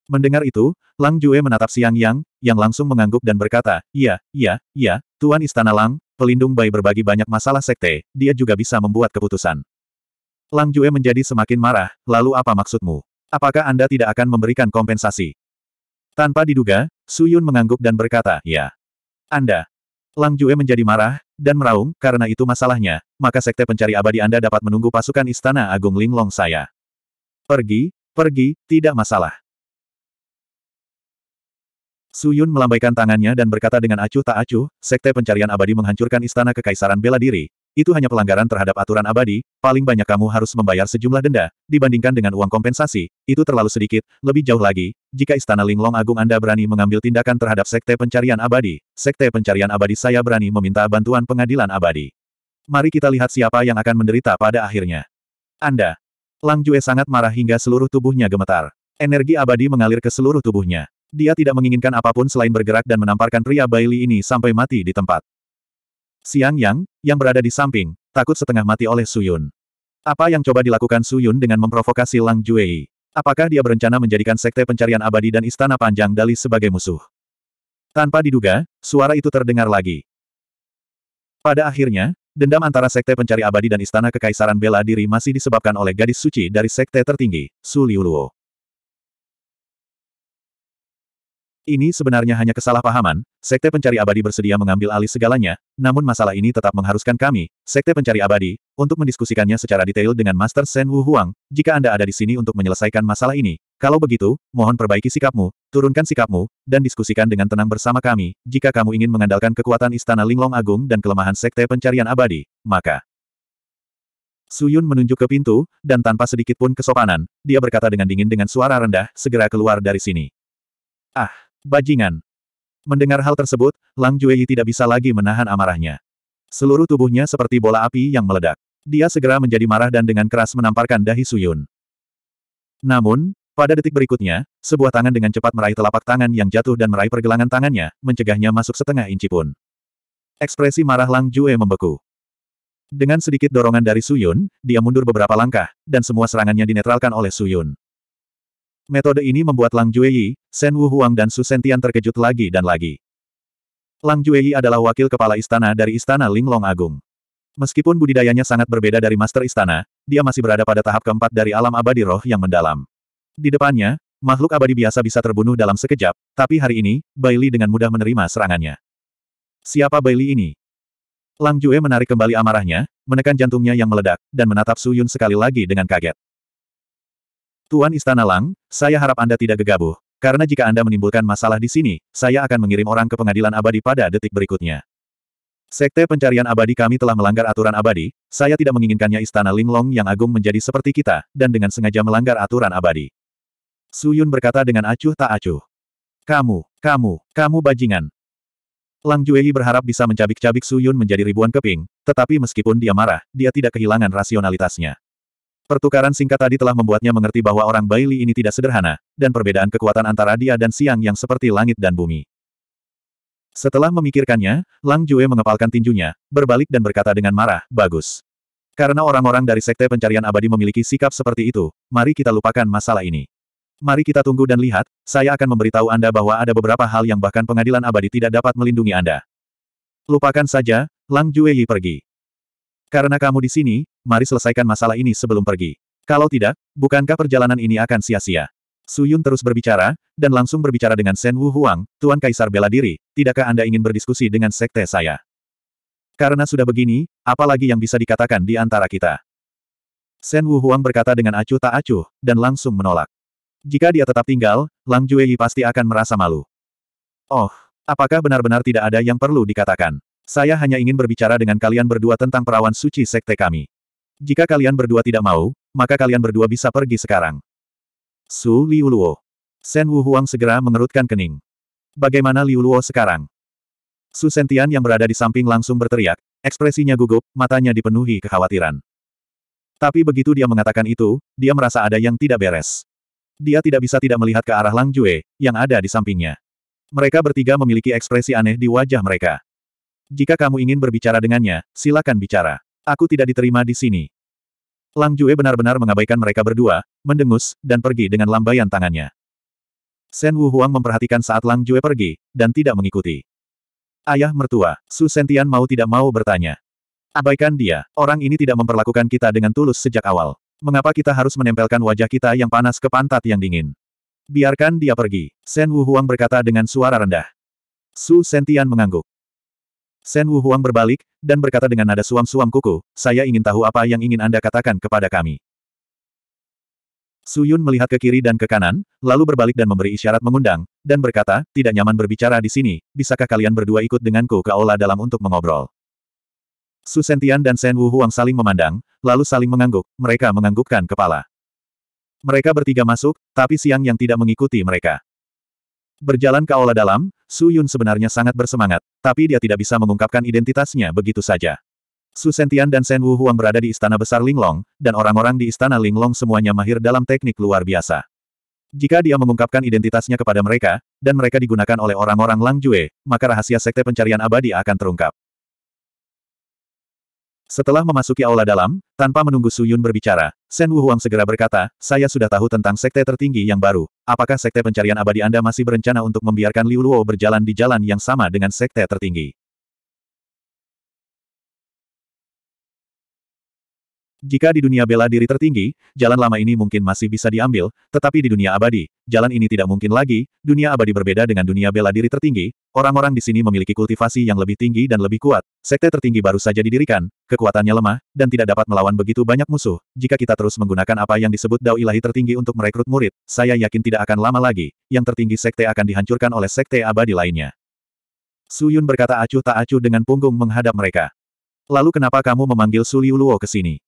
Mendengar itu, Lang Jue menatap Siang Yang, yang langsung mengangguk dan berkata, Iya, iya, iya, Tuan Istana Lang, pelindung bayi berbagi banyak masalah sekte, dia juga bisa membuat keputusan. Lang Jue menjadi semakin marah, lalu apa maksudmu? Apakah Anda tidak akan memberikan kompensasi? Tanpa diduga, Su Yun mengangguk dan berkata, Ya. Anda. Lang Jue menjadi marah, dan meraung, karena itu masalahnya, maka sekte pencari abadi Anda dapat menunggu pasukan istana Agung Linglong saya. Pergi, pergi, tidak masalah. Su Yun melambaikan tangannya dan berkata dengan acuh tak acuh, Sekte Pencarian Abadi menghancurkan Istana Kekaisaran Bela Diri, itu hanya pelanggaran terhadap aturan abadi, paling banyak kamu harus membayar sejumlah denda, dibandingkan dengan uang kompensasi, itu terlalu sedikit, lebih jauh lagi, jika Istana Linglong Agung Anda berani mengambil tindakan terhadap Sekte Pencarian Abadi, Sekte Pencarian Abadi saya berani meminta bantuan pengadilan abadi. Mari kita lihat siapa yang akan menderita pada akhirnya. Anda. Lang Jue sangat marah hingga seluruh tubuhnya gemetar. Energi abadi mengalir ke seluruh tubuhnya. Dia tidak menginginkan apapun selain bergerak dan menamparkan pria Bailey ini sampai mati di tempat. Siang Yang, yang berada di samping, takut setengah mati oleh Suyun. Apa yang coba dilakukan Suyun dengan memprovokasi Lang Juei? Apakah dia berencana menjadikan sekte pencarian abadi dan istana panjang Dali sebagai musuh? Tanpa diduga, suara itu terdengar lagi. Pada akhirnya, dendam antara sekte pencari abadi dan istana kekaisaran bela diri masih disebabkan oleh gadis suci dari sekte tertinggi, Su Liuluo. Ini sebenarnya hanya kesalahpahaman, Sekte Pencari Abadi bersedia mengambil alih segalanya, namun masalah ini tetap mengharuskan kami, Sekte Pencari Abadi, untuk mendiskusikannya secara detail dengan Master Shen Wu Huang, jika Anda ada di sini untuk menyelesaikan masalah ini. Kalau begitu, mohon perbaiki sikapmu, turunkan sikapmu, dan diskusikan dengan tenang bersama kami, jika kamu ingin mengandalkan kekuatan Istana Linglong Agung dan kelemahan Sekte Pencarian Abadi, maka... Suyun menunjuk ke pintu, dan tanpa sedikit pun kesopanan, dia berkata dengan dingin dengan suara rendah, segera keluar dari sini. Ah! Bajingan. Mendengar hal tersebut, Lang Jueyi tidak bisa lagi menahan amarahnya. Seluruh tubuhnya seperti bola api yang meledak. Dia segera menjadi marah dan dengan keras menamparkan dahi Suyun. Namun, pada detik berikutnya, sebuah tangan dengan cepat meraih telapak tangan yang jatuh dan meraih pergelangan tangannya, mencegahnya masuk setengah inci pun. Ekspresi marah Lang Jue membeku. Dengan sedikit dorongan dari Suyun, dia mundur beberapa langkah, dan semua serangannya dinetralkan oleh Suyun. Metode ini membuat Lang Jueyi, Shen Wu Huang dan Su Sentian terkejut lagi dan lagi. Lang Jueyi adalah wakil kepala istana dari Istana Linglong Agung. Meskipun budidayanya sangat berbeda dari Master Istana, dia masih berada pada tahap keempat dari alam abadi roh yang mendalam. Di depannya, makhluk abadi biasa bisa terbunuh dalam sekejap, tapi hari ini, Bailey dengan mudah menerima serangannya. Siapa Bailey ini? Lang Jue menarik kembali amarahnya, menekan jantungnya yang meledak, dan menatap Su Yun sekali lagi dengan kaget. Tuan Istana Lang, saya harap Anda tidak gegabah, karena jika Anda menimbulkan masalah di sini, saya akan mengirim orang ke pengadilan abadi pada detik berikutnya. Sekte pencarian abadi kami telah melanggar aturan abadi, saya tidak menginginkannya Istana Linglong yang agung menjadi seperti kita, dan dengan sengaja melanggar aturan abadi. Su Yun berkata dengan acuh tak acuh. Kamu, kamu, kamu bajingan. Lang Juei berharap bisa mencabik-cabik Su Yun menjadi ribuan keping, tetapi meskipun dia marah, dia tidak kehilangan rasionalitasnya. Pertukaran singkat tadi telah membuatnya mengerti bahwa orang Bailey ini tidak sederhana, dan perbedaan kekuatan antara dia dan Siang yang seperti langit dan bumi. Setelah memikirkannya, Lang Jue mengepalkan tinjunya, berbalik dan berkata dengan marah, bagus. Karena orang-orang dari Sekte Pencarian Abadi memiliki sikap seperti itu, mari kita lupakan masalah ini. Mari kita tunggu dan lihat, saya akan memberitahu Anda bahwa ada beberapa hal yang bahkan pengadilan abadi tidak dapat melindungi Anda. Lupakan saja, Lang Jue Yi pergi. Karena kamu di sini, mari selesaikan masalah ini sebelum pergi. Kalau tidak, bukankah perjalanan ini akan sia-sia? Su Yun terus berbicara, dan langsung berbicara dengan Shen Wu Huang, Tuan Kaisar bela diri, tidakkah Anda ingin berdiskusi dengan sekte saya? Karena sudah begini, apalagi yang bisa dikatakan di antara kita? Shen Wu Huang berkata dengan acuh tak acuh, dan langsung menolak. Jika dia tetap tinggal, Lang Jueyi pasti akan merasa malu. Oh, apakah benar-benar tidak ada yang perlu dikatakan? Saya hanya ingin berbicara dengan kalian berdua tentang perawan suci sekte kami. Jika kalian berdua tidak mau, maka kalian berdua bisa pergi sekarang. Su Liuluo. Shen Wu Huang segera mengerutkan kening. Bagaimana Liuluo sekarang? Su Sentian yang berada di samping langsung berteriak, ekspresinya gugup, matanya dipenuhi kekhawatiran. Tapi begitu dia mengatakan itu, dia merasa ada yang tidak beres. Dia tidak bisa tidak melihat ke arah Lang Jue, yang ada di sampingnya. Mereka bertiga memiliki ekspresi aneh di wajah mereka. Jika kamu ingin berbicara dengannya, silakan bicara. Aku tidak diterima di sini. Lang Jue benar-benar mengabaikan mereka berdua, mendengus, dan pergi dengan lambaian tangannya. Shen Wu Huang memperhatikan saat Lang Jue pergi, dan tidak mengikuti. Ayah mertua, Su Sentian mau tidak mau bertanya. Abaikan dia, orang ini tidak memperlakukan kita dengan tulus sejak awal. Mengapa kita harus menempelkan wajah kita yang panas ke pantat yang dingin? Biarkan dia pergi, Shen Wu Huang berkata dengan suara rendah. Su Sentian mengangguk. Sen Wu Huang berbalik, dan berkata dengan nada suam-suam kuku, saya ingin tahu apa yang ingin Anda katakan kepada kami. Su Yun melihat ke kiri dan ke kanan, lalu berbalik dan memberi isyarat mengundang, dan berkata, tidak nyaman berbicara di sini, bisakah kalian berdua ikut denganku ke aula dalam untuk mengobrol. Su Sentian dan Sen Wu Huang saling memandang, lalu saling mengangguk, mereka menganggukkan kepala. Mereka bertiga masuk, tapi Siang yang tidak mengikuti mereka. Berjalan ke aula dalam, Su Yun sebenarnya sangat bersemangat, tapi dia tidak bisa mengungkapkan identitasnya begitu saja. Su Sentian dan Sen Wu Huang berada di istana besar Linglong, dan orang-orang di istana Linglong semuanya mahir dalam teknik luar biasa. Jika dia mengungkapkan identitasnya kepada mereka, dan mereka digunakan oleh orang-orang Lang Jue, maka rahasia sekte pencarian abadi akan terungkap. Setelah memasuki aula dalam, tanpa menunggu Suyun berbicara, Wu Huang segera berkata, saya sudah tahu tentang sekte tertinggi yang baru. Apakah sekte pencarian abadi Anda masih berencana untuk membiarkan Liu Luo berjalan di jalan yang sama dengan sekte tertinggi? Jika di dunia bela diri tertinggi, jalan lama ini mungkin masih bisa diambil, tetapi di dunia abadi, jalan ini tidak mungkin lagi, dunia abadi berbeda dengan dunia bela diri tertinggi, orang-orang di sini memiliki kultivasi yang lebih tinggi dan lebih kuat, sekte tertinggi baru saja didirikan, kekuatannya lemah, dan tidak dapat melawan begitu banyak musuh, jika kita terus menggunakan apa yang disebut dao ilahi tertinggi untuk merekrut murid, saya yakin tidak akan lama lagi, yang tertinggi sekte akan dihancurkan oleh sekte abadi lainnya. Suyun berkata acuh tak acuh dengan punggung menghadap mereka. Lalu kenapa kamu memanggil Suliuluo ke sini?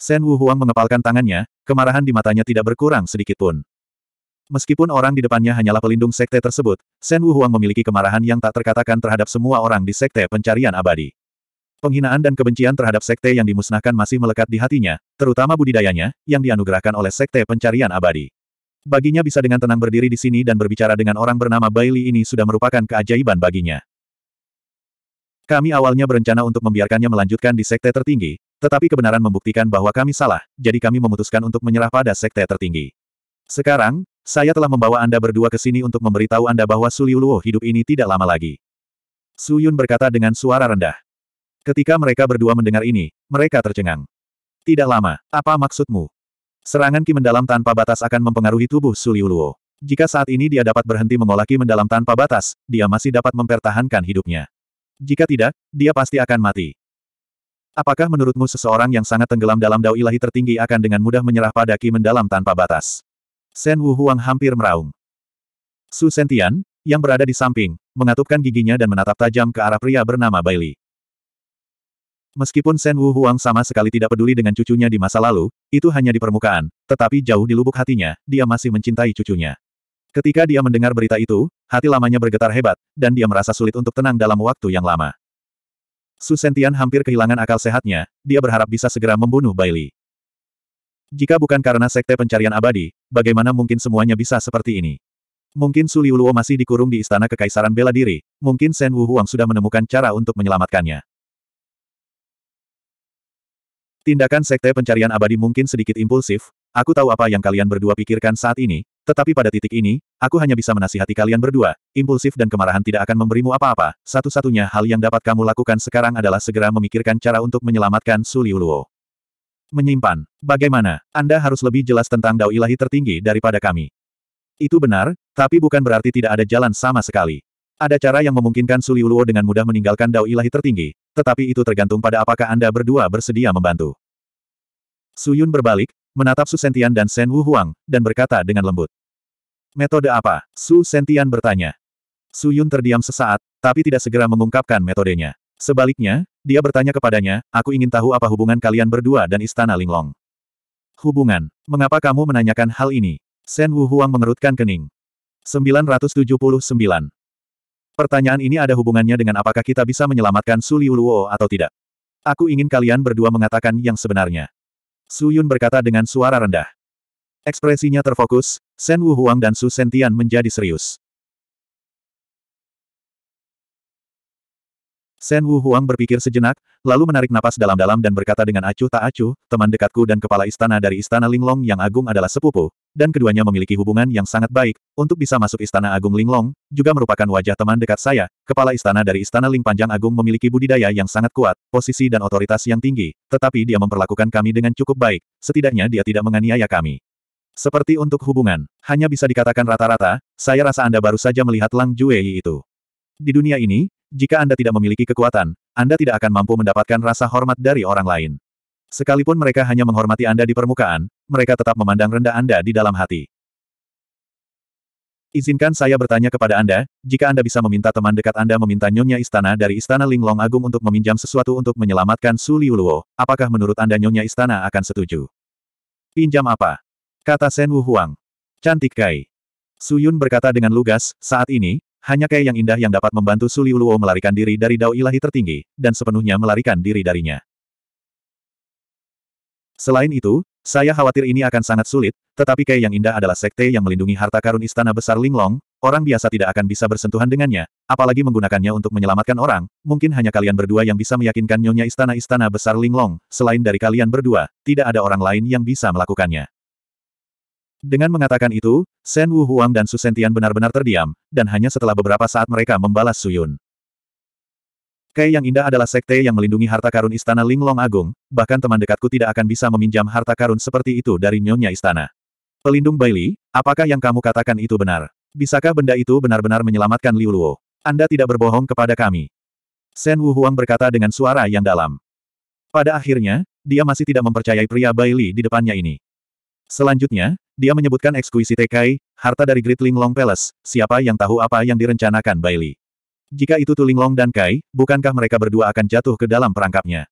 Sen Wu Huang mengepalkan tangannya, kemarahan di matanya tidak berkurang sedikit pun. Meskipun orang di depannya hanyalah pelindung sekte tersebut, Sen Wu Huang memiliki kemarahan yang tak terkatakan terhadap semua orang di sekte pencarian abadi. Penghinaan dan kebencian terhadap sekte yang dimusnahkan masih melekat di hatinya, terutama budidayanya, yang dianugerahkan oleh sekte pencarian abadi. Baginya bisa dengan tenang berdiri di sini dan berbicara dengan orang bernama Bailey ini sudah merupakan keajaiban baginya. Kami awalnya berencana untuk membiarkannya melanjutkan di sekte tertinggi, tetapi kebenaran membuktikan bahwa kami salah, jadi kami memutuskan untuk menyerah pada sekte tertinggi. Sekarang, saya telah membawa Anda berdua ke sini untuk memberitahu Anda bahwa Suliuluo hidup ini tidak lama lagi. Su Yun berkata dengan suara rendah. Ketika mereka berdua mendengar ini, mereka tercengang. Tidak lama, apa maksudmu? Serangan Ki mendalam tanpa batas akan mempengaruhi tubuh Suliuluo. Jika saat ini dia dapat berhenti mengolah Ki mendalam tanpa batas, dia masih dapat mempertahankan hidupnya. Jika tidak, dia pasti akan mati. Apakah menurutmu seseorang yang sangat tenggelam dalam dao ilahi tertinggi akan dengan mudah menyerah pada ki mendalam tanpa batas? Sen Wu Huang hampir meraung. Su Sentian, yang berada di samping, mengatupkan giginya dan menatap tajam ke arah pria bernama Bailey. Meskipun Sen Wu Huang sama sekali tidak peduli dengan cucunya di masa lalu, itu hanya di permukaan, tetapi jauh di lubuk hatinya, dia masih mencintai cucunya. Ketika dia mendengar berita itu, hati lamanya bergetar hebat, dan dia merasa sulit untuk tenang dalam waktu yang lama. Susentian hampir kehilangan akal sehatnya, dia berharap bisa segera membunuh Bailey. Jika bukan karena sekte pencarian abadi, bagaimana mungkin semuanya bisa seperti ini? Mungkin Suliuluo masih dikurung di istana kekaisaran bela diri, mungkin Sen Wu Huang sudah menemukan cara untuk menyelamatkannya. Tindakan sekte pencarian abadi mungkin sedikit impulsif, Aku tahu apa yang kalian berdua pikirkan saat ini, tetapi pada titik ini, aku hanya bisa menasihati kalian berdua, impulsif dan kemarahan tidak akan memberimu apa-apa, satu-satunya hal yang dapat kamu lakukan sekarang adalah segera memikirkan cara untuk menyelamatkan Suliuluo. Menyimpan. Bagaimana? Anda harus lebih jelas tentang dao ilahi tertinggi daripada kami. Itu benar, tapi bukan berarti tidak ada jalan sama sekali. Ada cara yang memungkinkan Suliuluo dengan mudah meninggalkan dao ilahi tertinggi, tetapi itu tergantung pada apakah Anda berdua bersedia membantu. Suyun berbalik, menatap Su Sentian dan Shen Wu Huang, dan berkata dengan lembut. Metode apa? Su Sentian bertanya. Su Yun terdiam sesaat, tapi tidak segera mengungkapkan metodenya. Sebaliknya, dia bertanya kepadanya, aku ingin tahu apa hubungan kalian berdua dan Istana Linglong. Hubungan. Mengapa kamu menanyakan hal ini? Shen Wu Huang mengerutkan kening. 979. Pertanyaan ini ada hubungannya dengan apakah kita bisa menyelamatkan Su Liuluo atau tidak. Aku ingin kalian berdua mengatakan yang sebenarnya. Su Yun berkata dengan suara rendah. Ekspresinya terfokus, Shen Wu Huang dan Su Sentian menjadi serius. Sen Wu Huang berpikir sejenak, lalu menarik napas dalam-dalam dan berkata dengan acuh tak acuh, teman dekatku dan kepala istana dari istana Linglong yang agung adalah sepupu, dan keduanya memiliki hubungan yang sangat baik, untuk bisa masuk istana agung Linglong, juga merupakan wajah teman dekat saya, kepala istana dari istana Ling Panjang Agung memiliki budidaya yang sangat kuat, posisi dan otoritas yang tinggi, tetapi dia memperlakukan kami dengan cukup baik, setidaknya dia tidak menganiaya kami. Seperti untuk hubungan, hanya bisa dikatakan rata-rata, saya rasa Anda baru saja melihat Lang Juei itu. Di dunia ini, jika Anda tidak memiliki kekuatan, Anda tidak akan mampu mendapatkan rasa hormat dari orang lain. Sekalipun mereka hanya menghormati Anda di permukaan, mereka tetap memandang rendah Anda di dalam hati. Izinkan saya bertanya kepada Anda, jika Anda bisa meminta teman dekat Anda meminta Nyonya Istana dari Istana Linglong Agung untuk meminjam sesuatu untuk menyelamatkan Su Liuluo, apakah menurut Anda Nyonya Istana akan setuju? Pinjam apa? Kata Sen Wu Huang. Cantik Kai. Su Yun berkata dengan lugas, saat ini, hanya Kei yang indah yang dapat membantu Suliuluo melarikan diri dari dao ilahi tertinggi, dan sepenuhnya melarikan diri darinya. Selain itu, saya khawatir ini akan sangat sulit, tetapi Kei yang indah adalah sekte yang melindungi harta karun istana besar Linglong, orang biasa tidak akan bisa bersentuhan dengannya, apalagi menggunakannya untuk menyelamatkan orang, mungkin hanya kalian berdua yang bisa meyakinkan nyonya istana-istana besar Linglong, selain dari kalian berdua, tidak ada orang lain yang bisa melakukannya. Dengan mengatakan itu, Shen Wu Huang dan Su Sentian benar-benar terdiam, dan hanya setelah beberapa saat mereka membalas Suyun. Kei yang indah adalah sekte yang melindungi harta karun istana Linglong Agung, bahkan teman dekatku tidak akan bisa meminjam harta karun seperti itu dari nyonya istana. Pelindung Bailey, apakah yang kamu katakan itu benar? Bisakah benda itu benar-benar menyelamatkan Liu Luo? Anda tidak berbohong kepada kami. Shen Wu Huang berkata dengan suara yang dalam. Pada akhirnya, dia masih tidak mempercayai pria Bailey di depannya ini. Selanjutnya, dia menyebutkan ekskuisite Kai, harta dari Great Linglong Palace, siapa yang tahu apa yang direncanakan Bailey. Jika itu Long dan Kai, bukankah mereka berdua akan jatuh ke dalam perangkapnya?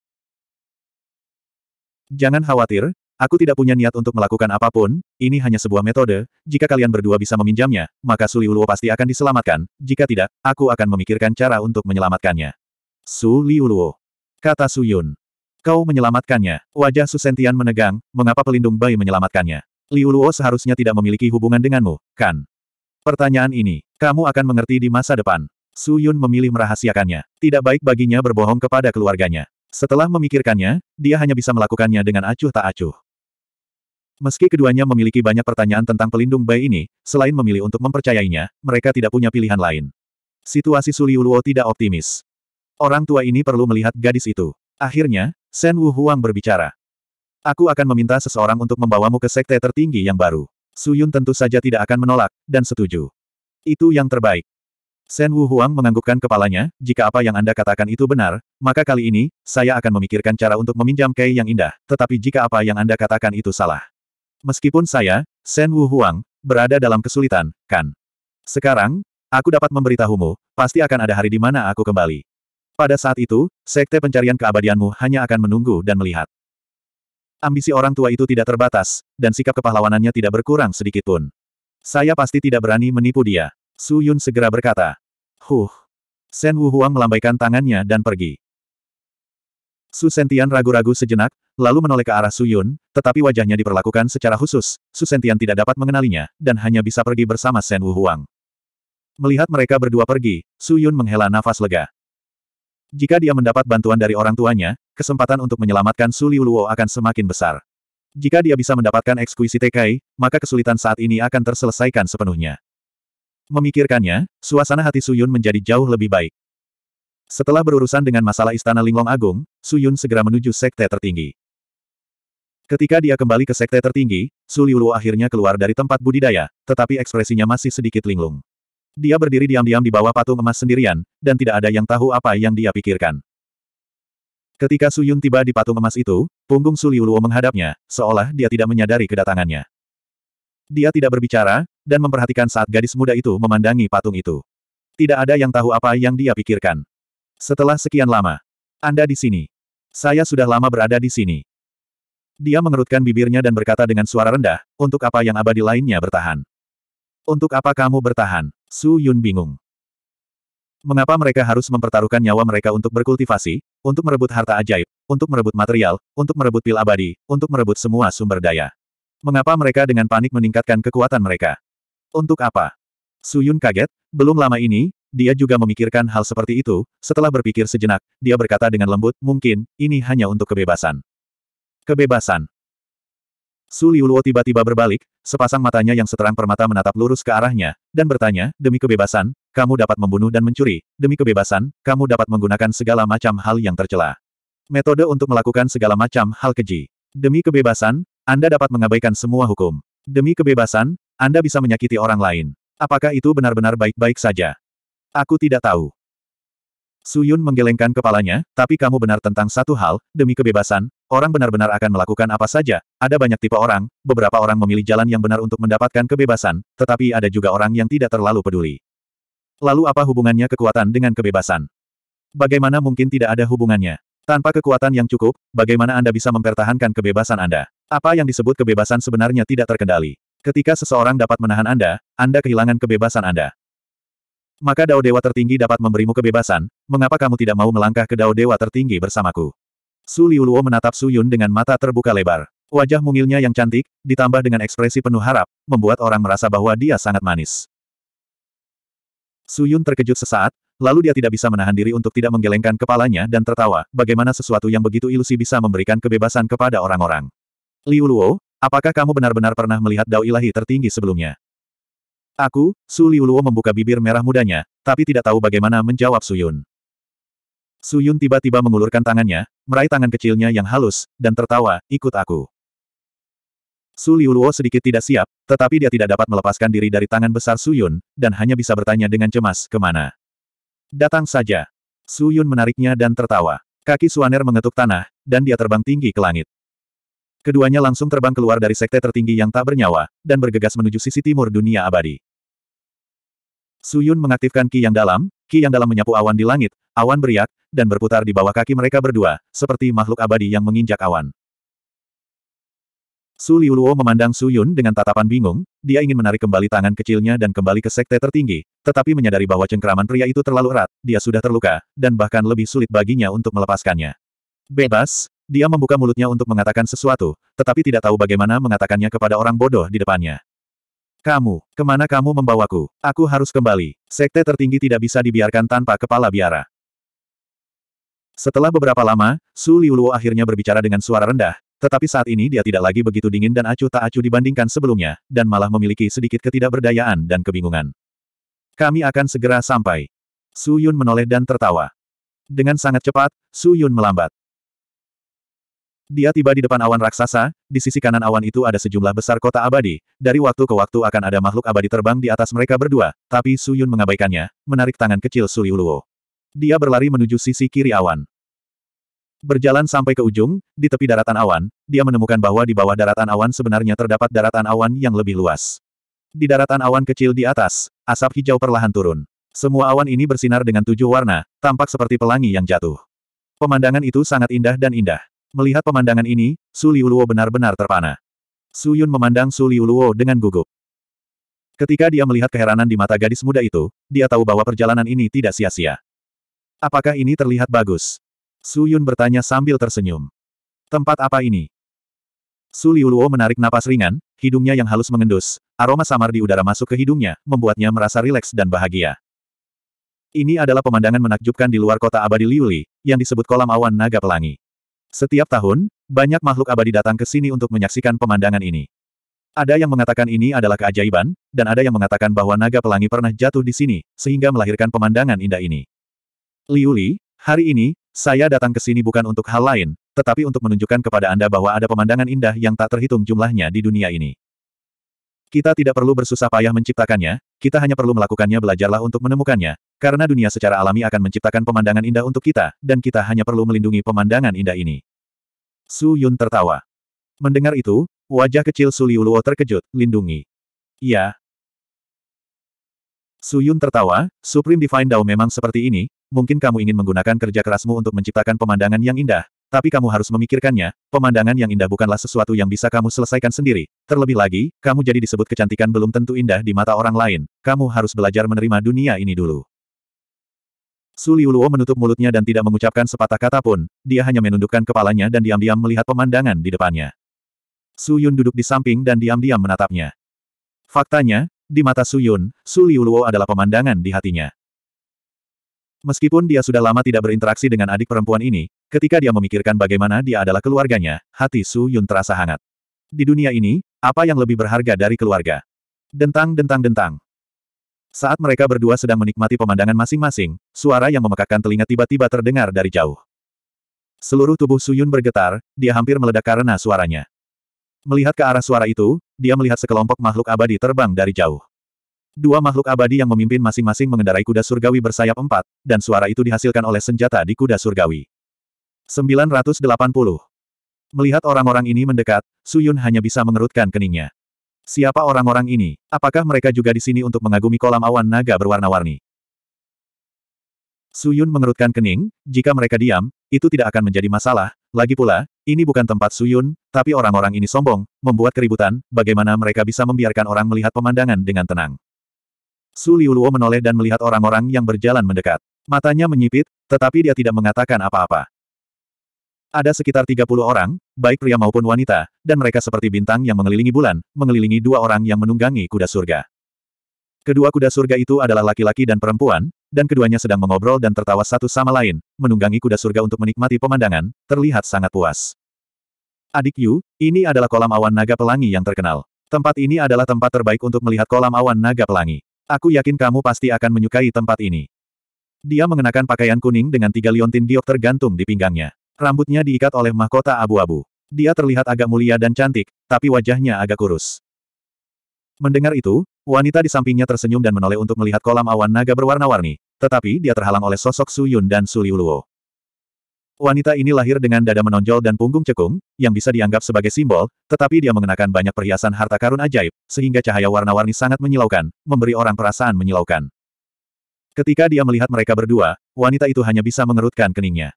Jangan khawatir, aku tidak punya niat untuk melakukan apapun, ini hanya sebuah metode, jika kalian berdua bisa meminjamnya, maka Su Liuluo pasti akan diselamatkan, jika tidak, aku akan memikirkan cara untuk menyelamatkannya. Su Liuluo. Kata Su Yun. Kau menyelamatkannya. Wajah Susentian menegang, mengapa pelindung bayi menyelamatkannya? Liu Luo seharusnya tidak memiliki hubungan denganmu, kan? Pertanyaan ini, kamu akan mengerti di masa depan. Su Yun memilih merahasiakannya. Tidak baik baginya berbohong kepada keluarganya. Setelah memikirkannya, dia hanya bisa melakukannya dengan acuh tak acuh. Meski keduanya memiliki banyak pertanyaan tentang pelindung bayi ini, selain memilih untuk mempercayainya, mereka tidak punya pilihan lain. Situasi Liu Luo tidak optimis. Orang tua ini perlu melihat gadis itu. Akhirnya, Shen Wu Huang berbicara. Aku akan meminta seseorang untuk membawamu ke sekte tertinggi yang baru. Suyun tentu saja tidak akan menolak, dan setuju. Itu yang terbaik. Shen Wu Huang menganggukkan kepalanya, jika apa yang Anda katakan itu benar, maka kali ini, saya akan memikirkan cara untuk meminjam Kei yang indah, tetapi jika apa yang Anda katakan itu salah. Meskipun saya, Shen Wu Huang, berada dalam kesulitan, kan? Sekarang, aku dapat memberitahumu, pasti akan ada hari di mana aku kembali. Pada saat itu, sekte pencarian keabadianmu hanya akan menunggu dan melihat. Ambisi orang tua itu tidak terbatas, dan sikap kepahlawanannya tidak berkurang sedikit pun. Saya pasti tidak berani menipu dia. Su Yun segera berkata. Huh. Sen Wu Huang melambaikan tangannya dan pergi. Su Sentian ragu-ragu sejenak, lalu menoleh ke arah Su Yun, tetapi wajahnya diperlakukan secara khusus, Su Sentian tidak dapat mengenalinya, dan hanya bisa pergi bersama Sen Wu Huang. Melihat mereka berdua pergi, Su Yun menghela nafas lega. Jika dia mendapat bantuan dari orang tuanya, kesempatan untuk menyelamatkan Suliuluo akan semakin besar. Jika dia bisa mendapatkan eksekusi Kai, maka kesulitan saat ini akan terselesaikan sepenuhnya. Memikirkannya, suasana hati Suyun menjadi jauh lebih baik. Setelah berurusan dengan masalah Istana Linglong Agung, Suyun segera menuju sekte tertinggi. Ketika dia kembali ke sekte tertinggi, Suliuluo akhirnya keluar dari tempat budidaya, tetapi ekspresinya masih sedikit linglung. Dia berdiri diam-diam di bawah patung emas sendirian, dan tidak ada yang tahu apa yang dia pikirkan. Ketika Su Yun tiba di patung emas itu, punggung Su Liuluo menghadapnya, seolah dia tidak menyadari kedatangannya. Dia tidak berbicara, dan memperhatikan saat gadis muda itu memandangi patung itu. Tidak ada yang tahu apa yang dia pikirkan. Setelah sekian lama, Anda di sini. Saya sudah lama berada di sini. Dia mengerutkan bibirnya dan berkata dengan suara rendah, untuk apa yang abadi lainnya bertahan? Untuk apa kamu bertahan? Su Yun bingung. Mengapa mereka harus mempertaruhkan nyawa mereka untuk berkultivasi, untuk merebut harta ajaib, untuk merebut material, untuk merebut pil abadi, untuk merebut semua sumber daya? Mengapa mereka dengan panik meningkatkan kekuatan mereka? Untuk apa? Suyun kaget, belum lama ini, dia juga memikirkan hal seperti itu, setelah berpikir sejenak, dia berkata dengan lembut, mungkin, ini hanya untuk kebebasan. Kebebasan. Su Liuluo tiba-tiba berbalik, sepasang matanya yang seterang permata menatap lurus ke arahnya, dan bertanya, demi kebebasan, kamu dapat membunuh dan mencuri, demi kebebasan, kamu dapat menggunakan segala macam hal yang tercela. Metode untuk melakukan segala macam hal keji. Demi kebebasan, Anda dapat mengabaikan semua hukum. Demi kebebasan, Anda bisa menyakiti orang lain. Apakah itu benar-benar baik-baik saja? Aku tidak tahu. Suyun menggelengkan kepalanya, tapi kamu benar tentang satu hal, demi kebebasan, orang benar-benar akan melakukan apa saja. Ada banyak tipe orang, beberapa orang memilih jalan yang benar untuk mendapatkan kebebasan, tetapi ada juga orang yang tidak terlalu peduli. Lalu apa hubungannya kekuatan dengan kebebasan? Bagaimana mungkin tidak ada hubungannya? Tanpa kekuatan yang cukup, bagaimana Anda bisa mempertahankan kebebasan Anda? Apa yang disebut kebebasan sebenarnya tidak terkendali. Ketika seseorang dapat menahan Anda, Anda kehilangan kebebasan Anda. Maka Dao Dewa tertinggi dapat memberimu kebebasan, mengapa kamu tidak mau melangkah ke Dao Dewa tertinggi bersamaku? Su Liuluo menatap Su Yun dengan mata terbuka lebar. Wajah mungilnya yang cantik, ditambah dengan ekspresi penuh harap, membuat orang merasa bahwa dia sangat manis. Su Yun terkejut sesaat, lalu dia tidak bisa menahan diri untuk tidak menggelengkan kepalanya dan tertawa, bagaimana sesuatu yang begitu ilusi bisa memberikan kebebasan kepada orang-orang. Liu Luo, apakah kamu benar-benar pernah melihat dao ilahi tertinggi sebelumnya? Aku, Su Liu Luo membuka bibir merah mudanya, tapi tidak tahu bagaimana menjawab Su Yun. Su Yun tiba-tiba mengulurkan tangannya, meraih tangan kecilnya yang halus, dan tertawa, ikut aku. Su Liuluo sedikit tidak siap, tetapi dia tidak dapat melepaskan diri dari tangan besar Su Yun, dan hanya bisa bertanya dengan cemas, kemana? Datang saja. Su Yun menariknya dan tertawa. Kaki Suaner mengetuk tanah, dan dia terbang tinggi ke langit. Keduanya langsung terbang keluar dari sekte tertinggi yang tak bernyawa, dan bergegas menuju sisi timur dunia abadi. Su Yun mengaktifkan Ki yang dalam, Ki yang dalam menyapu awan di langit, awan beriak, dan berputar di bawah kaki mereka berdua, seperti makhluk abadi yang menginjak awan. Su Liuluo memandang Su Yun dengan tatapan bingung, dia ingin menarik kembali tangan kecilnya dan kembali ke sekte tertinggi, tetapi menyadari bahwa cengkraman pria itu terlalu erat, dia sudah terluka, dan bahkan lebih sulit baginya untuk melepaskannya. Bebas, dia membuka mulutnya untuk mengatakan sesuatu, tetapi tidak tahu bagaimana mengatakannya kepada orang bodoh di depannya. Kamu, kemana kamu membawaku? Aku harus kembali. Sekte tertinggi tidak bisa dibiarkan tanpa kepala biara. Setelah beberapa lama, Su Liuluo akhirnya berbicara dengan suara rendah, tetapi saat ini dia tidak lagi begitu dingin dan acuh tak acuh dibandingkan sebelumnya, dan malah memiliki sedikit ketidakberdayaan dan kebingungan. Kami akan segera sampai. Su Yun menoleh dan tertawa. Dengan sangat cepat, Su Yun melambat. Dia tiba di depan awan raksasa, di sisi kanan awan itu ada sejumlah besar kota abadi, dari waktu ke waktu akan ada makhluk abadi terbang di atas mereka berdua, tapi Su Yun mengabaikannya, menarik tangan kecil Su Yuluo. Dia berlari menuju sisi kiri awan. Berjalan sampai ke ujung, di tepi daratan awan, dia menemukan bahwa di bawah daratan awan sebenarnya terdapat daratan awan yang lebih luas. Di daratan awan kecil di atas, asap hijau perlahan turun. Semua awan ini bersinar dengan tujuh warna, tampak seperti pelangi yang jatuh. Pemandangan itu sangat indah dan indah. Melihat pemandangan ini, Su Liuluo benar-benar terpana. Su Yun memandang Su Liuluo dengan gugup. Ketika dia melihat keheranan di mata gadis muda itu, dia tahu bahwa perjalanan ini tidak sia-sia. Apakah ini terlihat bagus? Suyun bertanya sambil tersenyum. Tempat apa ini? Su Liuluo menarik napas ringan, hidungnya yang halus mengendus, aroma samar di udara masuk ke hidungnya, membuatnya merasa rileks dan bahagia. Ini adalah pemandangan menakjubkan di luar kota abadi Liuli, yang disebut kolam awan naga pelangi. Setiap tahun, banyak makhluk abadi datang ke sini untuk menyaksikan pemandangan ini. Ada yang mengatakan ini adalah keajaiban, dan ada yang mengatakan bahwa naga pelangi pernah jatuh di sini, sehingga melahirkan pemandangan indah ini. Liuli, hari ini, saya datang ke sini bukan untuk hal lain, tetapi untuk menunjukkan kepada Anda bahwa ada pemandangan indah yang tak terhitung jumlahnya di dunia ini. Kita tidak perlu bersusah payah menciptakannya, kita hanya perlu melakukannya belajarlah untuk menemukannya, karena dunia secara alami akan menciptakan pemandangan indah untuk kita, dan kita hanya perlu melindungi pemandangan indah ini. Su Yun tertawa. Mendengar itu, wajah kecil Su Liuluo terkejut, lindungi. Ya. Su Yun tertawa, Supreme Divine Dao memang seperti ini, mungkin kamu ingin menggunakan kerja kerasmu untuk menciptakan pemandangan yang indah, tapi kamu harus memikirkannya, pemandangan yang indah bukanlah sesuatu yang bisa kamu selesaikan sendiri. Terlebih lagi, kamu jadi disebut kecantikan belum tentu indah di mata orang lain, kamu harus belajar menerima dunia ini dulu. Su Liuluo menutup mulutnya dan tidak mengucapkan sepatah kata pun, dia hanya menundukkan kepalanya dan diam-diam melihat pemandangan di depannya. Su Yun duduk di samping dan diam-diam menatapnya. Faktanya, di mata Su Yun, Su Liuluo adalah pemandangan di hatinya. Meskipun dia sudah lama tidak berinteraksi dengan adik perempuan ini, ketika dia memikirkan bagaimana dia adalah keluarganya, hati Su Yun terasa hangat. Di dunia ini, apa yang lebih berharga dari keluarga? Dentang dentang dentang. Saat mereka berdua sedang menikmati pemandangan masing-masing, suara yang memekakkan telinga tiba-tiba terdengar dari jauh. Seluruh tubuh Suyun bergetar, dia hampir meledak karena suaranya. Melihat ke arah suara itu, dia melihat sekelompok makhluk abadi terbang dari jauh. Dua makhluk abadi yang memimpin masing-masing mengendarai kuda surgawi bersayap empat, dan suara itu dihasilkan oleh senjata di kuda surgawi. 980. Melihat orang-orang ini mendekat, Suyun hanya bisa mengerutkan keningnya. Siapa orang-orang ini? Apakah mereka juga di sini untuk mengagumi kolam awan naga berwarna-warni? Suyun mengerutkan kening, jika mereka diam, itu tidak akan menjadi masalah, lagi pula, ini bukan tempat Suyun, tapi orang-orang ini sombong, membuat keributan, bagaimana mereka bisa membiarkan orang melihat pemandangan dengan tenang. Su Liuluo menoleh dan melihat orang-orang yang berjalan mendekat. Matanya menyipit, tetapi dia tidak mengatakan apa-apa. Ada sekitar 30 orang, baik pria maupun wanita, dan mereka seperti bintang yang mengelilingi bulan, mengelilingi dua orang yang menunggangi kuda surga. Kedua kuda surga itu adalah laki-laki dan perempuan, dan keduanya sedang mengobrol dan tertawa satu sama lain, menunggangi kuda surga untuk menikmati pemandangan, terlihat sangat puas. Adik Yu, ini adalah kolam awan naga pelangi yang terkenal. Tempat ini adalah tempat terbaik untuk melihat kolam awan naga pelangi. Aku yakin kamu pasti akan menyukai tempat ini. Dia mengenakan pakaian kuning dengan tiga liontin diok tergantung di pinggangnya. Rambutnya diikat oleh mahkota abu-abu. Dia terlihat agak mulia dan cantik, tapi wajahnya agak kurus. Mendengar itu, Wanita di sampingnya tersenyum dan menoleh untuk melihat kolam awan naga berwarna-warni, tetapi dia terhalang oleh sosok Su Yun dan Su Liuluo. Wanita ini lahir dengan dada menonjol dan punggung cekung, yang bisa dianggap sebagai simbol, tetapi dia mengenakan banyak perhiasan harta karun ajaib, sehingga cahaya warna-warni sangat menyilaukan, memberi orang perasaan menyilaukan. Ketika dia melihat mereka berdua, wanita itu hanya bisa mengerutkan keningnya.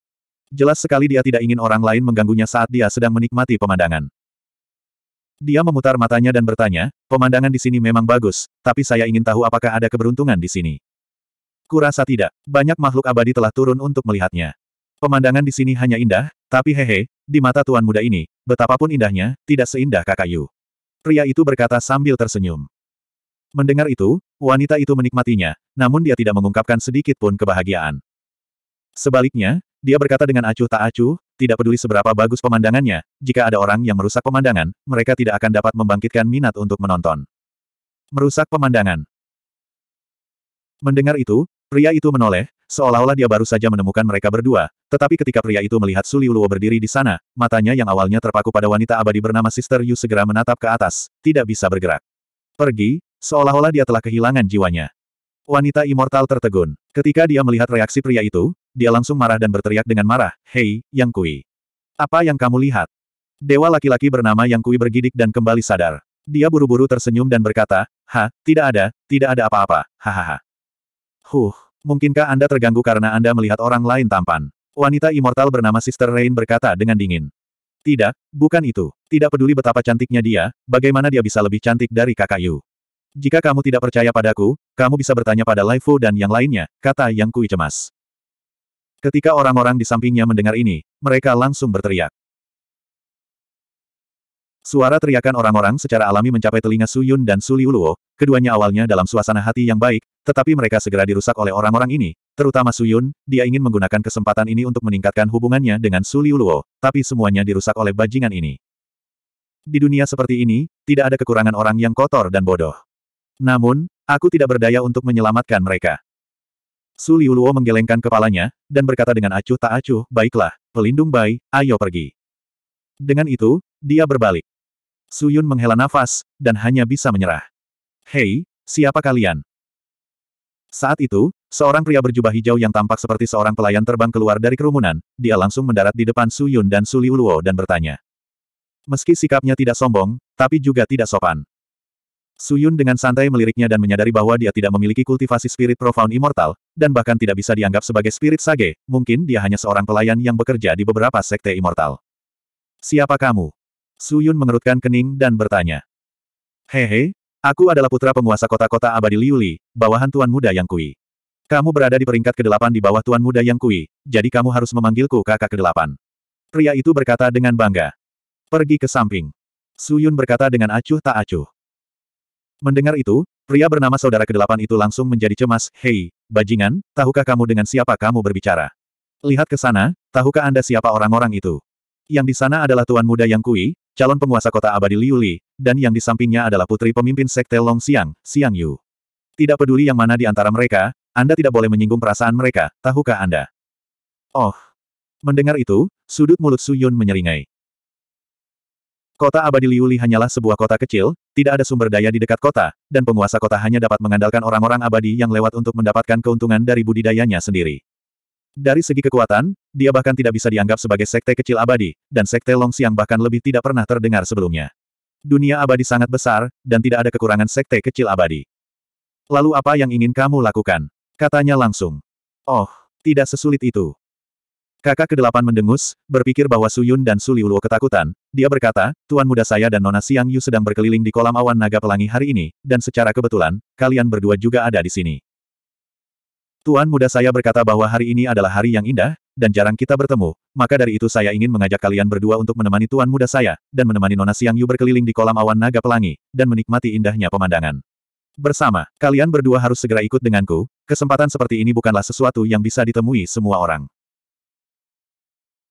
Jelas sekali dia tidak ingin orang lain mengganggunya saat dia sedang menikmati pemandangan. Dia memutar matanya dan bertanya, pemandangan di sini memang bagus, tapi saya ingin tahu apakah ada keberuntungan di sini. Kurasa tidak, banyak makhluk abadi telah turun untuk melihatnya. Pemandangan di sini hanya indah, tapi hehe, di mata tuan muda ini, betapapun indahnya, tidak seindah kakak Yu. Pria itu berkata sambil tersenyum. Mendengar itu, wanita itu menikmatinya, namun dia tidak mengungkapkan sedikit pun kebahagiaan. Sebaliknya, dia berkata dengan acuh tak acuh, tidak peduli seberapa bagus pemandangannya, jika ada orang yang merusak pemandangan, mereka tidak akan dapat membangkitkan minat untuk menonton. Merusak pemandangan. Mendengar itu, pria itu menoleh, seolah-olah dia baru saja menemukan mereka berdua, tetapi ketika pria itu melihat Suliuluo berdiri di sana, matanya yang awalnya terpaku pada wanita abadi bernama Sister Yu segera menatap ke atas, tidak bisa bergerak. Pergi, seolah-olah dia telah kehilangan jiwanya. Wanita immortal tertegun. Ketika dia melihat reaksi pria itu, dia langsung marah dan berteriak dengan marah, Hei, Yang Kui. Apa yang kamu lihat? Dewa laki-laki bernama Yang Kui bergidik dan kembali sadar. Dia buru-buru tersenyum dan berkata, Ha, tidak ada, tidak ada apa-apa, hahaha. Huh, mungkinkah Anda terganggu karena Anda melihat orang lain tampan? Wanita immortal bernama Sister Rain berkata dengan dingin. Tidak, bukan itu. Tidak peduli betapa cantiknya dia, bagaimana dia bisa lebih cantik dari kakak Yu. Jika kamu tidak percaya padaku, kamu bisa bertanya pada Laifu dan yang lainnya, kata Yang Kui cemas. Ketika orang-orang di sampingnya mendengar ini, mereka langsung berteriak. Suara teriakan orang-orang secara alami mencapai telinga Suyun dan Suliuluo, keduanya awalnya dalam suasana hati yang baik, tetapi mereka segera dirusak oleh orang-orang ini, terutama Suyun, dia ingin menggunakan kesempatan ini untuk meningkatkan hubungannya dengan Suliuluo, tapi semuanya dirusak oleh bajingan ini. Di dunia seperti ini, tidak ada kekurangan orang yang kotor dan bodoh. Namun, aku tidak berdaya untuk menyelamatkan mereka. Su Liuluo menggelengkan kepalanya, dan berkata dengan acuh tak acuh, baiklah, pelindung bayi, ayo pergi. Dengan itu, dia berbalik. Su Yun menghela nafas, dan hanya bisa menyerah. Hei, siapa kalian? Saat itu, seorang pria berjubah hijau yang tampak seperti seorang pelayan terbang keluar dari kerumunan, dia langsung mendarat di depan Su Yun dan Su Liuluo dan bertanya. Meski sikapnya tidak sombong, tapi juga tidak sopan. Suyun dengan santai meliriknya dan menyadari bahwa dia tidak memiliki kultivasi spirit profound immortal, dan bahkan tidak bisa dianggap sebagai spirit sage, mungkin dia hanya seorang pelayan yang bekerja di beberapa sekte immortal. Siapa kamu? Suyun mengerutkan kening dan bertanya. Hehe, aku adalah putra penguasa kota-kota abadi Liuli, bawahan Tuan Muda Yang Kui. Kamu berada di peringkat ke-8 di bawah Tuan Muda Yang Kui, jadi kamu harus memanggilku kakak ke-8. Pria itu berkata dengan bangga. Pergi ke samping. Suyun berkata dengan acuh tak acuh. Mendengar itu, pria bernama saudara kedelapan itu langsung menjadi cemas, Hei, bajingan, tahukah kamu dengan siapa kamu berbicara? Lihat ke sana, tahukah Anda siapa orang-orang itu? Yang di sana adalah Tuan Muda Yang Kui, calon penguasa kota abadi Liuli, dan yang di sampingnya adalah putri pemimpin sekte Long Xiang, Xiang Yu. Tidak peduli yang mana di antara mereka, Anda tidak boleh menyinggung perasaan mereka, tahukah Anda? Oh! Mendengar itu, sudut mulut Su Yun menyeringai. Kota Abadi Liuli hanyalah sebuah kota kecil, tidak ada sumber daya di dekat kota, dan penguasa kota hanya dapat mengandalkan orang-orang abadi yang lewat untuk mendapatkan keuntungan dari budidayanya sendiri. Dari segi kekuatan, dia bahkan tidak bisa dianggap sebagai sekte kecil abadi, dan sekte Longxiang bahkan lebih tidak pernah terdengar sebelumnya. Dunia abadi sangat besar, dan tidak ada kekurangan sekte kecil abadi. Lalu apa yang ingin kamu lakukan? Katanya langsung. Oh, tidak sesulit itu. Kakak kedelapan mendengus, berpikir bahwa Su Yun dan Su Liuluo ketakutan. Dia berkata, Tuan muda saya dan Nona Siang Yu sedang berkeliling di kolam awan naga pelangi hari ini, dan secara kebetulan, kalian berdua juga ada di sini. Tuan muda saya berkata bahwa hari ini adalah hari yang indah, dan jarang kita bertemu, maka dari itu saya ingin mengajak kalian berdua untuk menemani Tuan muda saya, dan menemani Nona Siang Yu berkeliling di kolam awan naga pelangi, dan menikmati indahnya pemandangan. Bersama, kalian berdua harus segera ikut denganku, kesempatan seperti ini bukanlah sesuatu yang bisa ditemui semua orang.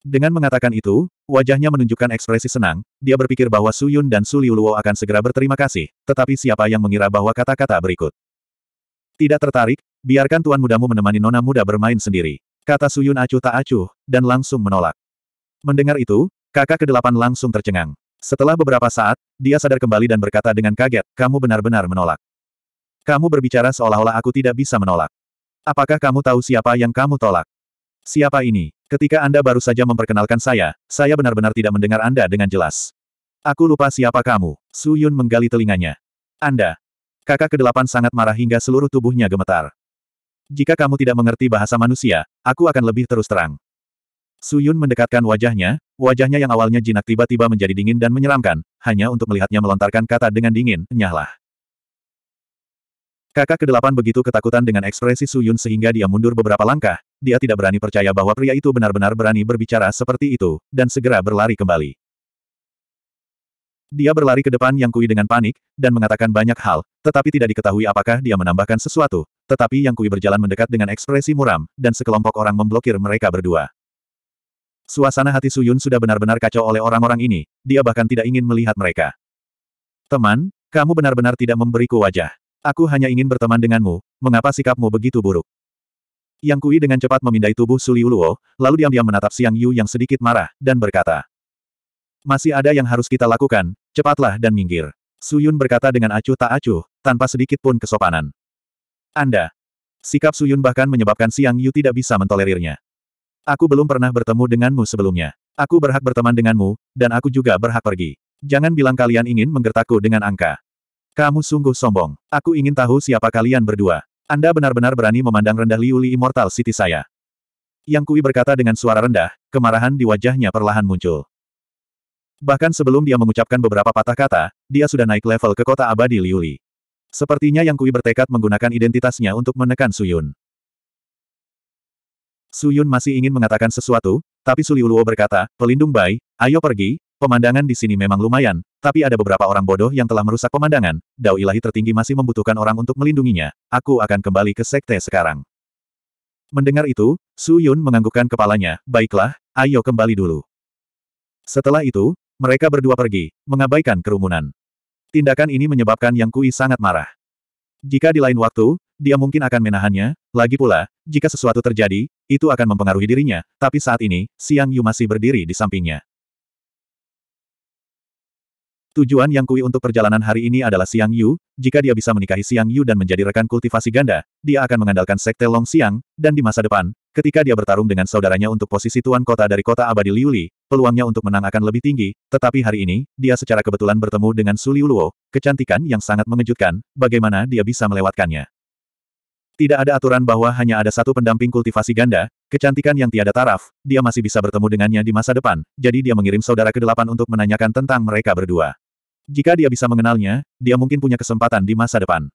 Dengan mengatakan itu, wajahnya menunjukkan ekspresi senang, dia berpikir bahwa Su Yun dan Su Liuluo akan segera berterima kasih, tetapi siapa yang mengira bahwa kata-kata berikut. Tidak tertarik, biarkan tuan mudamu menemani nona muda bermain sendiri. Kata Su Yun acuh tak acuh, dan langsung menolak. Mendengar itu, kakak kedelapan langsung tercengang. Setelah beberapa saat, dia sadar kembali dan berkata dengan kaget, kamu benar-benar menolak. Kamu berbicara seolah-olah aku tidak bisa menolak. Apakah kamu tahu siapa yang kamu tolak? Siapa ini? Ketika Anda baru saja memperkenalkan saya, saya benar-benar tidak mendengar Anda dengan jelas. Aku lupa siapa kamu. Su Yun menggali telinganya. Anda. Kakak kedelapan sangat marah hingga seluruh tubuhnya gemetar. Jika kamu tidak mengerti bahasa manusia, aku akan lebih terus terang. Su Yun mendekatkan wajahnya, wajahnya yang awalnya jinak tiba-tiba menjadi dingin dan menyeramkan, hanya untuk melihatnya melontarkan kata dengan dingin, nyahlah. Kakak kedelapan begitu ketakutan dengan ekspresi Su Yun sehingga dia mundur beberapa langkah, dia tidak berani percaya bahwa pria itu benar-benar berani berbicara seperti itu, dan segera berlari kembali. Dia berlari ke depan Yang Kui dengan panik, dan mengatakan banyak hal, tetapi tidak diketahui apakah dia menambahkan sesuatu, tetapi Yang Kui berjalan mendekat dengan ekspresi muram, dan sekelompok orang memblokir mereka berdua. Suasana hati Suyun sudah benar-benar kacau oleh orang-orang ini, dia bahkan tidak ingin melihat mereka. Teman, kamu benar-benar tidak memberiku wajah. Aku hanya ingin berteman denganmu, mengapa sikapmu begitu buruk? Yang Kui dengan cepat memindai tubuh Su Liuluo, lalu diam-diam menatap Siang Yu yang sedikit marah, dan berkata. Masih ada yang harus kita lakukan, cepatlah dan minggir. Su Yun berkata dengan acuh tak acuh, tanpa sedikit pun kesopanan. Anda. Sikap Su Yun bahkan menyebabkan Siang Yu tidak bisa mentolerirnya. Aku belum pernah bertemu denganmu sebelumnya. Aku berhak berteman denganmu, dan aku juga berhak pergi. Jangan bilang kalian ingin menggertakku dengan angka. Kamu sungguh sombong. Aku ingin tahu siapa kalian berdua. Anda benar-benar berani memandang rendah Liuli Immortal City saya. Yang Kui berkata dengan suara rendah, kemarahan di wajahnya perlahan muncul. Bahkan sebelum dia mengucapkan beberapa patah kata, dia sudah naik level ke kota abadi Liuli. Sepertinya Yang Kui bertekad menggunakan identitasnya untuk menekan Suyun. Suyun masih ingin mengatakan sesuatu, tapi Suliuluo berkata, pelindung Bai, ayo pergi, pemandangan di sini memang lumayan, tapi ada beberapa orang bodoh yang telah merusak pemandangan, dao ilahi tertinggi masih membutuhkan orang untuk melindunginya, aku akan kembali ke sekte sekarang. Mendengar itu, Su Yun menganggukkan kepalanya, baiklah, ayo kembali dulu. Setelah itu, mereka berdua pergi, mengabaikan kerumunan. Tindakan ini menyebabkan Yang Kui sangat marah. Jika di lain waktu, dia mungkin akan menahannya, lagi pula, jika sesuatu terjadi, itu akan mempengaruhi dirinya, tapi saat ini, Siang Yu masih berdiri di sampingnya. Tujuan Yang Kui untuk perjalanan hari ini adalah Siang Yu, jika dia bisa menikahi Siang Yu dan menjadi rekan kultivasi ganda, dia akan mengandalkan sekte Long Siang. dan di masa depan, ketika dia bertarung dengan saudaranya untuk posisi tuan kota dari kota abadi Liuli, peluangnya untuk menang akan lebih tinggi, tetapi hari ini, dia secara kebetulan bertemu dengan Su Liu Luo, kecantikan yang sangat mengejutkan, bagaimana dia bisa melewatkannya. Tidak ada aturan bahwa hanya ada satu pendamping kultivasi ganda, kecantikan yang tiada taraf, dia masih bisa bertemu dengannya di masa depan, jadi dia mengirim saudara ke kedelapan untuk menanyakan tentang mereka berdua. Jika dia bisa mengenalnya, dia mungkin punya kesempatan di masa depan.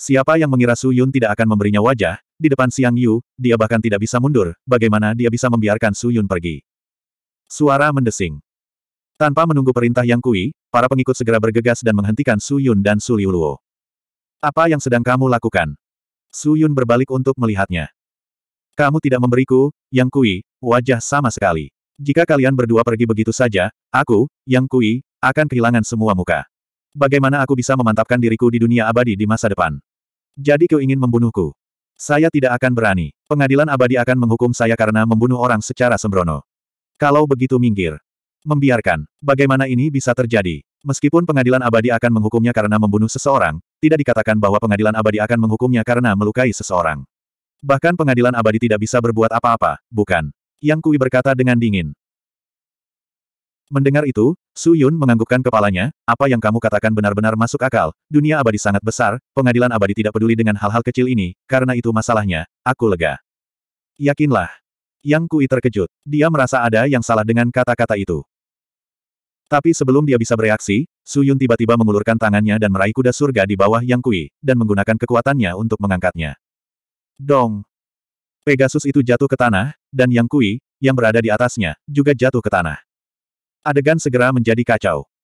Siapa yang mengira Su Yun tidak akan memberinya wajah, di depan Siang Yu, dia bahkan tidak bisa mundur, bagaimana dia bisa membiarkan Su Yun pergi. Suara mendesing. Tanpa menunggu perintah Yang Kui, para pengikut segera bergegas dan menghentikan Su Yun dan Su Liuluo. Apa yang sedang kamu lakukan? Su Yun berbalik untuk melihatnya. Kamu tidak memberiku, Yang Kui, wajah sama sekali. Jika kalian berdua pergi begitu saja, aku, Yang Kui, akan kehilangan semua muka. Bagaimana aku bisa memantapkan diriku di dunia abadi di masa depan? Jadi kau ingin membunuhku? Saya tidak akan berani. Pengadilan abadi akan menghukum saya karena membunuh orang secara sembrono. Kalau begitu minggir. Membiarkan. Bagaimana ini bisa terjadi? Meskipun pengadilan abadi akan menghukumnya karena membunuh seseorang, tidak dikatakan bahwa pengadilan abadi akan menghukumnya karena melukai seseorang. Bahkan pengadilan abadi tidak bisa berbuat apa-apa, bukan? Yang Kui berkata dengan dingin. Mendengar itu, Su Yun menganggukkan kepalanya, apa yang kamu katakan benar-benar masuk akal, dunia abadi sangat besar, pengadilan abadi tidak peduli dengan hal-hal kecil ini, karena itu masalahnya, aku lega. Yakinlah. Yang Kui terkejut, dia merasa ada yang salah dengan kata-kata itu. Tapi sebelum dia bisa bereaksi, Su Yun tiba-tiba mengulurkan tangannya dan meraih kuda surga di bawah Yang Kui, dan menggunakan kekuatannya untuk mengangkatnya. Dong! Pegasus itu jatuh ke tanah, dan Yang Kui, yang berada di atasnya, juga jatuh ke tanah. Adegan segera menjadi kacau.